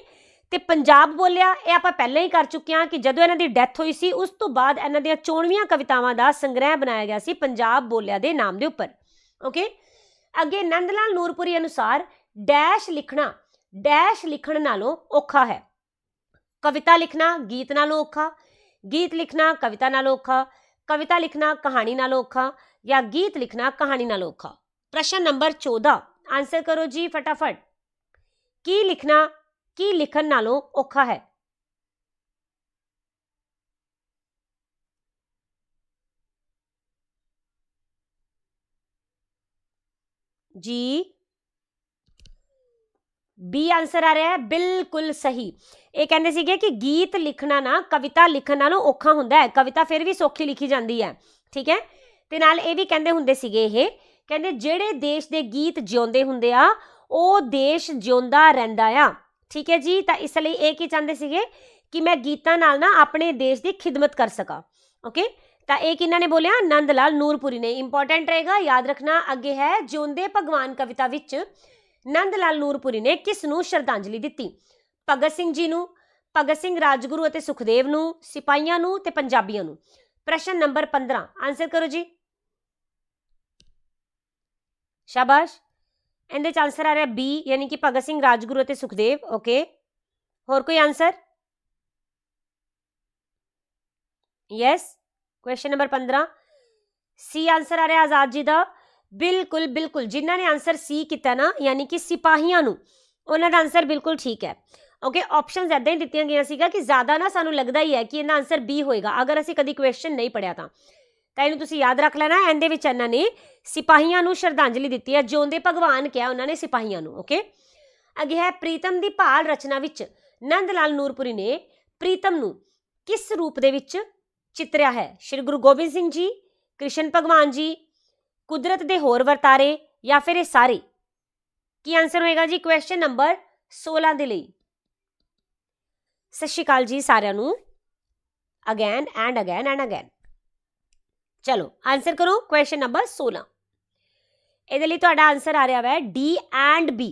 ਤੇ ਪੰਜਾਬ ਬੋਲਿਆ ਇਹ ਆਪਾਂ ਪਹਿਲਾਂ ਹੀ ਕਰ ਚੁੱਕੇ ਹਾਂ ਕਿ ਜਦੋਂ ਇਹਨਾਂ ਦੀ ਡੈਥ ਹੋਈ ਸੀ ਉਸ ਤੋਂ ਬਾਅਦ ਇਹਨਾਂ ਦੀਆਂ ਚੋਣਵੀਆਂ ਕਵਿਤਾਵਾਂ ਦਾ ਸੰਗ੍ਰਹਿ ਬਣਾਇਆ ਗਿਆ ਸੀ ਪੰਜਾਬ ਬੋਲਿਆ ਦੇ ਨਾਮ ਦੇ ਉੱਪਰ ਓਕੇ ਅੱਗੇ ਨੰਦ ਲਾਲ ਨੂਰਪੁਰੀ ਅਨੁਸਾਰ ਡੈਸ਼ ਲਿਖਣਾ ਡੈਸ਼ ਲਿਖਣ ਨਾਲੋਂ ਔਖਾ ਹੈ ਕਵਿਤਾ ਲਿਖਣਾ ਗੀਤ ਨਾਲੋਂ ਔਖਾ ਗੀਤ ਲਿਖਣਾ ਕਵਿਤਾ ਨਾਲੋਂ ਔਖਾ ਕਵਿਤਾ ਲਿਖਣਾ ਕਹਾਣੀ ਨਾਲੋਂ ਔਖਾ ਜਾਂ ਗੀਤ ਲਿਖਣਾ ਕਹਾਣੀ ਨਾਲੋਂ ਔਖਾ ਪ੍ਰਸ਼ਨ ਨੰਬਰ 14 ਆਨਸਰ ਕਰੋ ਜੀ ਫਟਾਫਟ ਕੀ ਲਿਖਣਾ ਕੀ ਲਿਖਣ ਨਾਲੋਂ ਔਖਾ ਹੈ ਜੀ ਬੀ ਆਨਸਰ ਆ ਰਿਹਾ ਹੈ ਬਿਲਕੁਲ ਸਹੀ ਇਹ ਕਹਿੰਦੇ ਸੀਗੇ ਕਿ ਗੀਤ ਲਿਖਣਾ ਨਾ ਕਵਿਤਾ ਲਿਖਣ ਨਾਲੋਂ ਔਖਾ ਹੁੰਦਾ ਹੈ ਕਵਿਤਾ ਫਿਰ ਵੀ ਸੌਖੀ ਲਿਖੀ ਜਾਂਦੀ ਹੈ ਠੀਕ ਹੈ ਤੇ ਨਾਲ ਇਹ ਵੀ ਕਹਿੰਦੇ ਹੁੰਦੇ ਸੀਗੇ ਇਹ ਕਹਿੰਦੇ ਜਿਹੜੇ ਦੇਸ਼ ਦੇ ਗੀਤ ਜਿਉਂਦੇ ਹੁੰਦੇ ਆ ਉਹ ਦੇਸ਼ ਜਿਉਂਦਾ ਰਹਿੰਦਾ ਆ ਠੀਕ ਹੈ ਜੀ ਤਾਂ ਇਸ ਲਈ ਇਹ ਕੀ ਚਾਹੁੰਦੇ ਸੀਗੇ ਕਿ ਮੈਂ ਗੀਤਾਂ ਨਾਲ ਨਾ ਆਪਣੇ ਦੇਸ਼ ਦੀ ਖਿਦਮਤ ਕਰ ਸਕਾਂ ਓਕੇ ਤਾਂ ਇਹ ਇਹਨਾਂ ਨੇ ਬੋਲਿਆ ਨੰਦ ਲਾਲ ਨੂਰਪੁਰੀ ਨੇ ਇੰਪੋਰਟੈਂਟ ਰਹੇਗਾ ਯਾਦ ਰੱਖਣਾ ਅੱਗੇ ਹੈ ਜਿਉਂਦੇ ਭਗਵਾਨ ਕਵਿਤਾ ਵਿੱਚ ਨੰਦ ਲਾਲ ਨੂਰਪੁਰੀ ਨੇ ਕਿਸ ਨੂੰ ਸ਼ਰਧਾਂਜਲੀ ਦਿੱਤੀ ਭਗਤ ਸਿੰਘ ਜੀ ਨੂੰ ਭਗਤ ਸਿੰਘ ਰਾਜਗੁਰੂ ਅਤੇ ਸੁਖਦੇਵ ਨੂੰ ਸਿਪਾਹੀਆਂ ਨੂੰ ਤੇ ਪੰਜਾਬੀਆਂ ਨੂੰ ਪ੍ਰਸ਼ਨ ਨੰਬਰ 15 ਆਨਸਰ ਕਰੋ ਜੀ ਸ਼ਾਬਾਸ਼ ਇਹਦੇ ਚ ਆਨਸਰ ਆ ਰਿਹਾ ਬੀ ਯਾਨੀ ਕਿ ਭਗਤ ਸਿੰਘ ਰਾਜਗੁਰੂ ਅਤੇ ਸੁਖਦੇਵ ਓਕੇ ਹੋਰ ਕੋਈ ਆਨਸਰ ਯੈਸ ਕੁਐਸਚਨ ਨੰਬਰ 15 ਸੀ ਆਨਸਰ ਆ ਰਿਹਾ ਆਜ਼ਾਦ ਜੀ ਦਾ ਬਿਲਕੁਲ ਬਿਲਕੁਲ ਜਿਨ੍ਹਾਂ ਨੇ ਆਨਸਰ ਸੀ ਕੀਤਾ ਨਾ ਯਾਨੀ ਕਿ ਸਿਪਾਹੀਆਂ ਨੂੰ ਉਹਨਾਂ ਦਾ ਆਨਸਰ ਬਿਲਕੁਲ ਠੀਕ ਹੈ ਓਕੇ ਆਪਸ਼ਨਸ ਐਦਾਂ ਹੀ ਦਿੱਤੀਆਂ ਗਈਆਂ ਸੀਗਾ ਕਿ ਜ਼ਿਆਦਾ ਨਾ ਸਾਨੂੰ ਲੱਗਦਾ ਹੀ ਹੈ ਕਿ ਇਹਦਾ ਆਨਸਰ ਬੀ ਹੋਏਗਾ ਅਗਰ ਅਸੀਂ ਕਦੀ ਕੁਐਸਚਨ ਨਹੀਂ ਪੜਿਆ ਤਾਂ ਤਾਂ ਇਹਨੂੰ ਤੁਸੀਂ ਯਾਦ ਰੱਖ ਲੈਣਾ ਐਂਦੇ ਦੇ ਵਿੱਚ ਇਹਨਾਂ ਨੇ ਸਿਪਾਹੀਆਂ ਨੂੰ ਸ਼ਰਧਾਂਜਲੀ ਦਿੱਤੀ ਹੈ ਜਿਉਂਦੇ ਭਗਵਾਨ ਕਿਹਾ ਉਹਨਾਂ ਨੇ ਸਿਪਾਹੀਆਂ ਨੂੰ ਓਕੇ ਅੱਗੇ ਹੈ ਪ੍ਰੀਤਮ ਦੀ ਭਾਲ ਰਚਨਾ ਵਿੱਚ ਨੰਦ ਲਾਲ ਨੂਰਪੁਰੀ ਨੇ ਪ੍ਰੀਤਮ ਨੂੰ ਕਿਸ ਰੂਪ ਦੇ ਵਿੱਚ ਚਿੱਤਰਿਆ ਹੈ ਸ੍ਰੀ ਗੁਰੂ ਗੋਬਿੰਦ ਸਿੰਘ ਜੀ ਕ੍ਰਿਸ਼ਨ ਭਗਵਾਨ ਜੀ ਕੁਦਰਤ ਦੇ ਹੋਰ ਵਰਤਾਰੇ ਜਾਂ ਫਿਰ ਇਹ ਸਾਰੇ ਕੀ ਆਨਸਰ ਹੋਏਗਾ ਜੀ ਕੁਐਸਚਨ ਨੰਬਰ 16 ਦੇ ਲਈ ਸਤਿ ਸ਼੍ਰੀ ਅਕਾਲ ਜੀ ਸਾਰਿਆਂ ਨੂੰ again and again and again ਚਲੋ ਆਨਸਰ ਕਰੋ ਕੁਐਸਚਨ ਨੰਬਰ 16 ਇਹਦੇ ਲਈ ਤੁਹਾਡਾ ਆਨਸਰ ਆ ਰਿਹਾ ਹੈ ਡੀ ਐਂਡ ਬੀ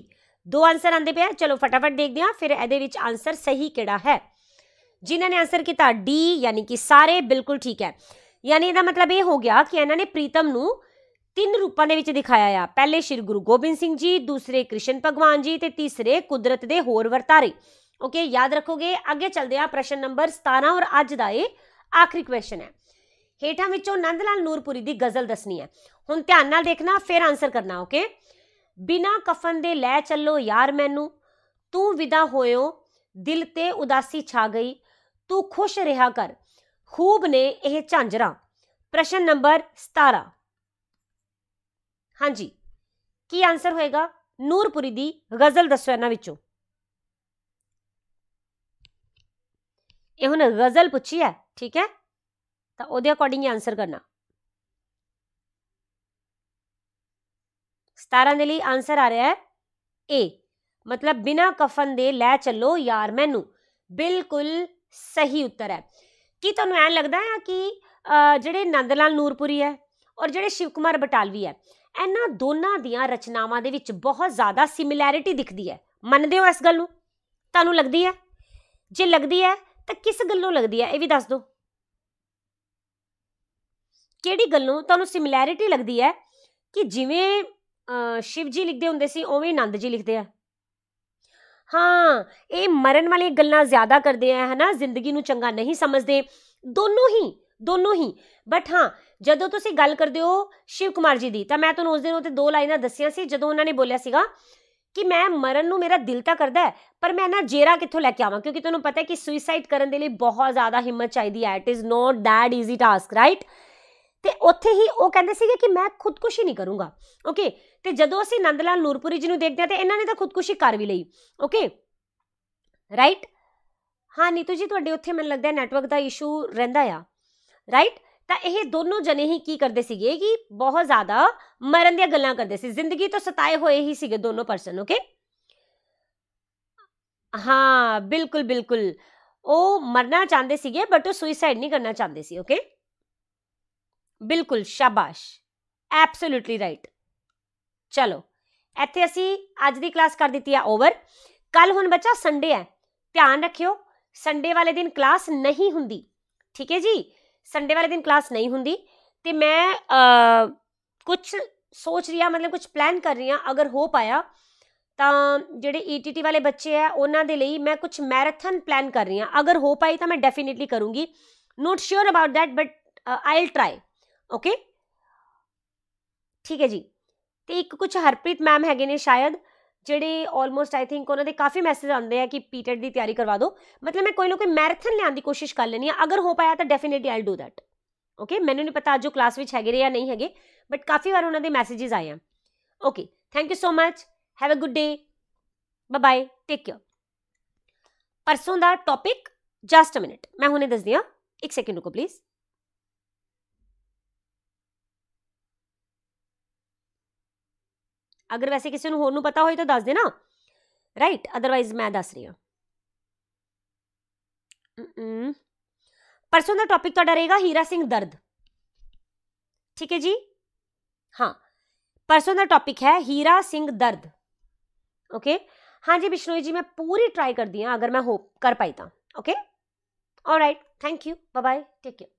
ਦੋ ਆਨਸਰ ਆਂਦੇ ਪਿਆ ਚਲੋ ਫਟਾਫਟ ਦੇਖਦੇ ਹਾਂ ਫਿਰ ਇਹਦੇ ਵਿੱਚ ਆਨਸਰ ਸਹੀ ਕਿਹੜਾ ਹੈ ਜਿਨ੍ਹਾਂ ਨੇ ਆਨਸਰ ਕੀਤਾ ਡੀ ਯਾਨੀ ਕਿ ਸਾਰੇ ਬਿਲਕੁਲ ਠੀਕ ਹੈ ਯਾਨੀ ਇਹਦਾ ਮਤਲਬ ਇਹ ਹੋ ਗਿਆ ਕਿ ਇਹਨਾਂ ਨੇ ਪ੍ਰੀਤਮ ਨੂੰ ਤਿੰਨ ਰੂਪਾਂ ਦੇ ਵਿੱਚ ਦਿਖਾਇਆ ਆ ਪਹਿਲੇ ਸ਼੍ਰੀ ਗੁਰੂ ਗੋਬਿੰਦ ਸਿੰਘ ਜੀ ਦੂਸਰੇ ਕ੍ਰਿਸ਼ਨ ਭਗਵਾਨ ਜੀ ਤੇ ਤੀਸਰੇ ਕੁਦਰਤ ਦੇ ਹੋਰ ਵਰਤਾਰੇ ਓਕੇ ਯਾਦ ਰੱਖੋਗੇ ਅੱਗੇ ਚੱਲਦੇ ਆ ਪ੍ਰਸ਼ਨ ਨੰਬਰ 17 ਔਰ ਅੱਜ ਦਾ ਇਹ ਆਖਰੀ ਕੁਐਸਚਨ ਹੈ ਹੇਠਾਂ ਵਿੱਚੋਂ ਨੰਦ ਲਾਲ ਨੂਰਪੁਰੀ ਦੀ ਗਜ਼ਲ ਦੱਸਣੀ ਹੈ ਹੁਣ ਧਿਆਨ ਨਾਲ ਦੇਖਣਾ ਫਿਰ ਆਨਸਰ ਕਰਨਾ ਓਕੇ ਬਿਨਾ ਕਫਨ ਦੇ ਲੈ ਚੱਲੋ ਯਾਰ ਮੈਨੂੰ ਤੂੰ ਵਿਦਾ ਹੋਇਓ ਦਿਲ ਤੇ ਉਦਾਸੀ ਛਾ ਗਈ ਤੂੰ ਖੁਸ਼ ਰਿਹਾ ਕਰ ਖੂਬ ਨੇ ਇਹ ਝਾਂਜਰਾ ਪ੍ਰਸ਼ਨ ਨੰਬਰ 17 ਹਾਂਜੀ ਕੀ ਆਨਸਰ ਹੋਏਗਾ ਨੂਰਪੁਰੀ ਦੀ ਗਜ਼ਲ ਦੱਸੋ ਇਹਨਾਂ ਵਿੱਚੋਂ ਇਹ ਹੁਣ ਗਜ਼ਲ ਪੁੱਛੀ ਹੈ ਠੀਕ ਹੈ ਤਾਂ ਉਹਦੇ ਅਕੋਰਡਿੰਗ ਆਨਸਰ ਕਰਨਾ 17 ਦੇ ਲਈ ਆਨਸਰ ਆ ਰਿਹਾ ਹੈ ਏ ਮਤਲਬ ਬਿਨਾ ਕਫਨ ਦੇ ਲੈ ਚੱਲੋ ਯਾਰ ਮੈਨੂੰ ਬਿਲਕੁਲ ਸਹੀ ਉੱਤਰ ਹੈ ਕੀ ਤੁਹਾਨੂੰ ਐਂ ਲੱਗਦਾ ਹੈ ਕਿ ਜਿਹੜੇ ਨੰਦ ਲਾਲ ਨੂਰਪੁਰੀ ਹੈ ਔਰ ਜਿਹੜੇ ਸ਼ਿਵ ਕੁਮਾਰ ਬਟਾਲਵੀ ਹੈ ਇਹਨਾਂ ਦੋਨਾਂ ਦੀਆਂ ਰਚਨਾਵਾਂ ਦੇ ਵਿੱਚ ਬਹੁਤ ਜ਼ਿਆਦਾ ਸਿਮਿਲੈਰਿਟੀ ਦਿਖਦੀ ਹੈ ਮੰਨਦੇ ਹੋ ਇਸ ਗੱਲ ਨੂੰ ਤੁਹਾਨੂੰ ਲੱਗਦੀ ਹੈ ਜੇ ਲੱਗਦੀ ਹੈ ਤਾਂ ਕਿਸ ਗੱਲੋਂ ਲੱਗਦੀ ਹੈ ਇਹ ਵੀ ਦੱਸ ਦਿਓ ਕਿਹੜੀ ਨੂੰ ਤੁਹਾਨੂੰ ਸਿਮਿਲੈਰਿਟੀ ਲੱਗਦੀ ਹੈ ਕਿ ਜਿਵੇਂ ਸ਼ਿਵ ਜੀ ਲਿਖਦੇ ਹੁੰਦੇ ਸੀ ਉਵੇਂ ਆਨੰਦ ਜੀ ਲਿਖਦੇ ਆ ਹਾਂ ਇਹ ਮਰਨ ਵਾਲੀਆਂ ਗੱਲਾਂ ਜ਼ਿਆਦਾ ਕਰਦੇ ਆ ਹਨਾ ਜ਼ਿੰਦਗੀ ਨੂੰ ਚੰਗਾ ਨਹੀਂ ਸਮਝਦੇ ਦੋਨੋਂ ਹੀ ਦੋਨੋਂ ਹੀ ਬਟ ਹਾਂ ਜਦੋਂ ਤੁਸੀਂ ਗੱਲ ਕਰਦੇ ਹੋ ਸ਼ਿਵ ਕੁਮਾਰ ਜੀ ਦੀ ਤਾਂ ਮੈਂ ਤੁਹਾਨੂੰ ਉਸ ਦਿਨ ਉਤੇ ਦੋ ਲਾਈਨਾਂ ਦੱਸੀਆਂ ਸੀ ਜਦੋਂ ਉਹਨਾਂ ਨੇ ਬੋਲਿਆ ਸੀਗਾ ਕਿ ਮੈਂ ਮਰਨ ਨੂੰ ਮੇਰਾ ਦਿਲ ਤਾਂ ਕਰਦਾ ਹੈ ਪਰ ਮੈਂ ਨਾ ਜੇਰਾ ਕਿੱਥੋਂ ਲੈ ਕੇ ਆਵਾਂ ਕਿਉਂਕਿ ਤੁਹਾਨੂੰ ਪਤਾ ਹੈ ਕਿ ਸੁਇਸਾਈਡ ਕਰਨ ਦੇ ਲਈ ਬਹੁਤ ਜ਼ਿਆਦਾ ਹਿੰਮਤ ਚਾਹੀਦੀ ਹੈ it is not that easy task right ਤੇ ਉੱਥੇ ਹੀ ਉਹ ਕਹਿੰਦੇ ਸੀਗੇ ਕਿ ਮੈਂ ਖੁਦਕੁਸ਼ੀ ਨਹੀਂ ਕਰੂੰਗਾ ਓਕੇ ਤੇ ਜਦੋਂ ਅਸੀਂ ਨੰਦਲਾਲ ਨੂਰਪੁਰੀ ਜੀ ਨੂੰ ਦੇਖਦੇ ਆ ਤੇ ਇਹਨਾਂ ਨੇ ਤਾਂ ਖੁਦਕੁਸ਼ੀ ਕਰ ਵੀ ਲਈ ਓਕੇ ਰਾਈਟ ਹਾਂ ਨੀਤੂ ਜੀ ਤੁਹਾਡੇ ਉੱਥੇ ਮੈਨੂੰ ਲੱਗਦਾ ਨੈਟਵਰਕ ਦਾ ਇਸ਼ੂ ਰਹਿੰਦਾ ਆ ਰਾਈਟ ਤਾਂ ਇਹ ਦੋਨੋਂ ਜਣੇ ਹੀ ਕੀ ਕਰਦੇ ਸੀਗੇ ਕਿ ਬਹੁਤ ਜ਼ਿਆਦਾ ਮਰਨ ਦੀਆਂ ਗੱਲਾਂ ਕਰਦੇ ਸੀ ਜ਼ਿੰਦਗੀ ਤੋਂ ਸਤਾਏ ਹੋਏ ਹੀ ਸੀਗੇ ਦੋਨੋਂ ਪਰਸਨ ਓਕੇ ਹਾਂ ਬਿਲਕੁਲ ਬਿਲਕੁਲ ਉਹ ਮਰਨਾ ਚਾਹੁੰਦੇ ਸੀਗੇ ਬਟ ਉਹ ਸੁਇਸਾਈਡ ਨਹੀਂ ਕਰਨਾ ਚਾਹੁੰਦੇ ਸੀ ਓਕੇ ਬਿਲਕੁਲ ਸ਼ਾਬਾਸ਼ ਐਬਸੋਲੂਟਲੀ ਰਾਈਟ ਚਲੋ ਇੱਥੇ ਅਸੀਂ ਅੱਜ ਦੀ ਕਲਾਸ ਕਰ ਦਿੱਤੀ ਆ ਓਵਰ ਕੱਲ ਹੁਣ ਬੱਚਾ ਸੰਡੇ ਹੈ ਧਿਆਨ ਰੱਖਿਓ ਸੰਡੇ ਵਾਲੇ ਦਿਨ ਕਲਾਸ ਨਹੀਂ ਹੁੰਦੀ ਠੀਕ ਹੈ ਜੀ ਸੰਡੇ ਵਾਲੇ ਦਿਨ ਕਲਾਸ ਨਹੀਂ ਹੁੰਦੀ ਤੇ ਮੈਂ ਕੁਝ ਸੋਚ ਰਹੀ ਆ ਮਤਲਬ ਕੁਝ ਪਲਾਨ ਕਰ ਰਹੀ ਆ ਅਗਰ ਹੋ ਪਾਇਆ ਤਾਂ ਜਿਹੜੇ ਈਟੀਟੀ e ਵਾਲੇ ਬੱਚੇ ਆ ਉਹਨਾਂ ਦੇ ਲਈ ਮੈਂ ਕੁਝ ਮੈਰਾਥਨ ਪਲਾਨ ਕਰ ਰਹੀ ਆ ਅਗਰ ਹੋ ਪਾਈ ਤਾਂ ਮੈਂ ਡੈਫੀਨਿਟਲੀ ਕਰੂੰਗੀ not sure about that but I'll try okay ਠੀਕ ਹੈ ਜੀ ਤੇ ਇੱਕ ਕੁਝ ਹਰਪ੍ਰੀਤ ਮੈਮ ਹੈਗੇ ਨੇ ਸ਼ਾਇਦ ਜਿਹੜੇ ਆਲਮੋਸਟ ਆਈ ਥਿੰਕ ਉਹਨਾਂ ਦੇ ਕਾਫੀ ਮੈਸੇਜ ਆਉਂਦੇ ਆ ਕਿ ਪੀਟੈਟ ਦੀ ਤਿਆਰੀ ਕਰਵਾ ਦਿਓ ਮਤਲਬ ਮੈਂ ਕੋਈ ਨਾ ਕੋਈ ਮੈਰਾਥਨ ਲੈਣ ਦੀ ਕੋਸ਼ਿਸ਼ ਕਰ ਲੈਣੀ ਆ ਅਗਰ ਹੋ ਪਾਇਆ ਤਾਂ definitely I'll do that okay ਮੈਨੂੰ ਨਹੀਂ ਪਤਾ ਜੋ ਕਲਾਸ ਵਿੱਚ ਹੈਗੇ ਜਾਂ ਨਹੀਂ ਹੈਗੇ ਬਟ ਕਾਫੀ ਵਾਰ ਉਹਨਾਂ ਦੇ ਮੈਸੇजेस ਆਏ ਆ okay thank you so much have a good day bye bye take care ਪਰਸੋਂ ਦਾ ਟੌਪਿਕ ਜਸਟ ਅ ਮਿੰਟ ਮੈਂ ਹੁਣੇ ਦੱਸਦੀ ਆ ਇੱਕ ਸੈਕਿੰਡ ਰੁਕੋ ਪਲੀਜ਼ ਅਗਰ ਵੈਸੇ ਕਿਸੇ ਨੂੰ ਹੋਰ ਨੂੰ ਪਤਾ ਹੋਏ ਤਾਂ ਦੱਸ ਦੇਣਾ ਰਾਈਟ ਅਦਰਵਾਈਜ਼ ਮੈਂ ਦੱਸ ਰਹੀ ਹਾਂ ਪਰਸੋਂ ਦਾ ਟੌਪਿਕ ਤੁਹਾਡਾ ਰਹੇਗਾ ਹੀਰਾ ਸਿੰਘ ਦਰਦ ਠੀਕ ਹੈ ਜੀ ਹਾਂ ਪਰਸੋਂ ਦਾ ਟੌਪਿਕ ਹੈ ਹੀਰਾ ਸਿੰਘ ਦਰਦ ओके okay? हाँ जी बिश्नोई जी मैं पूरी ट्राई कर दी अगर मैं होप कर पाई तो ओके और right thank you bye bye take care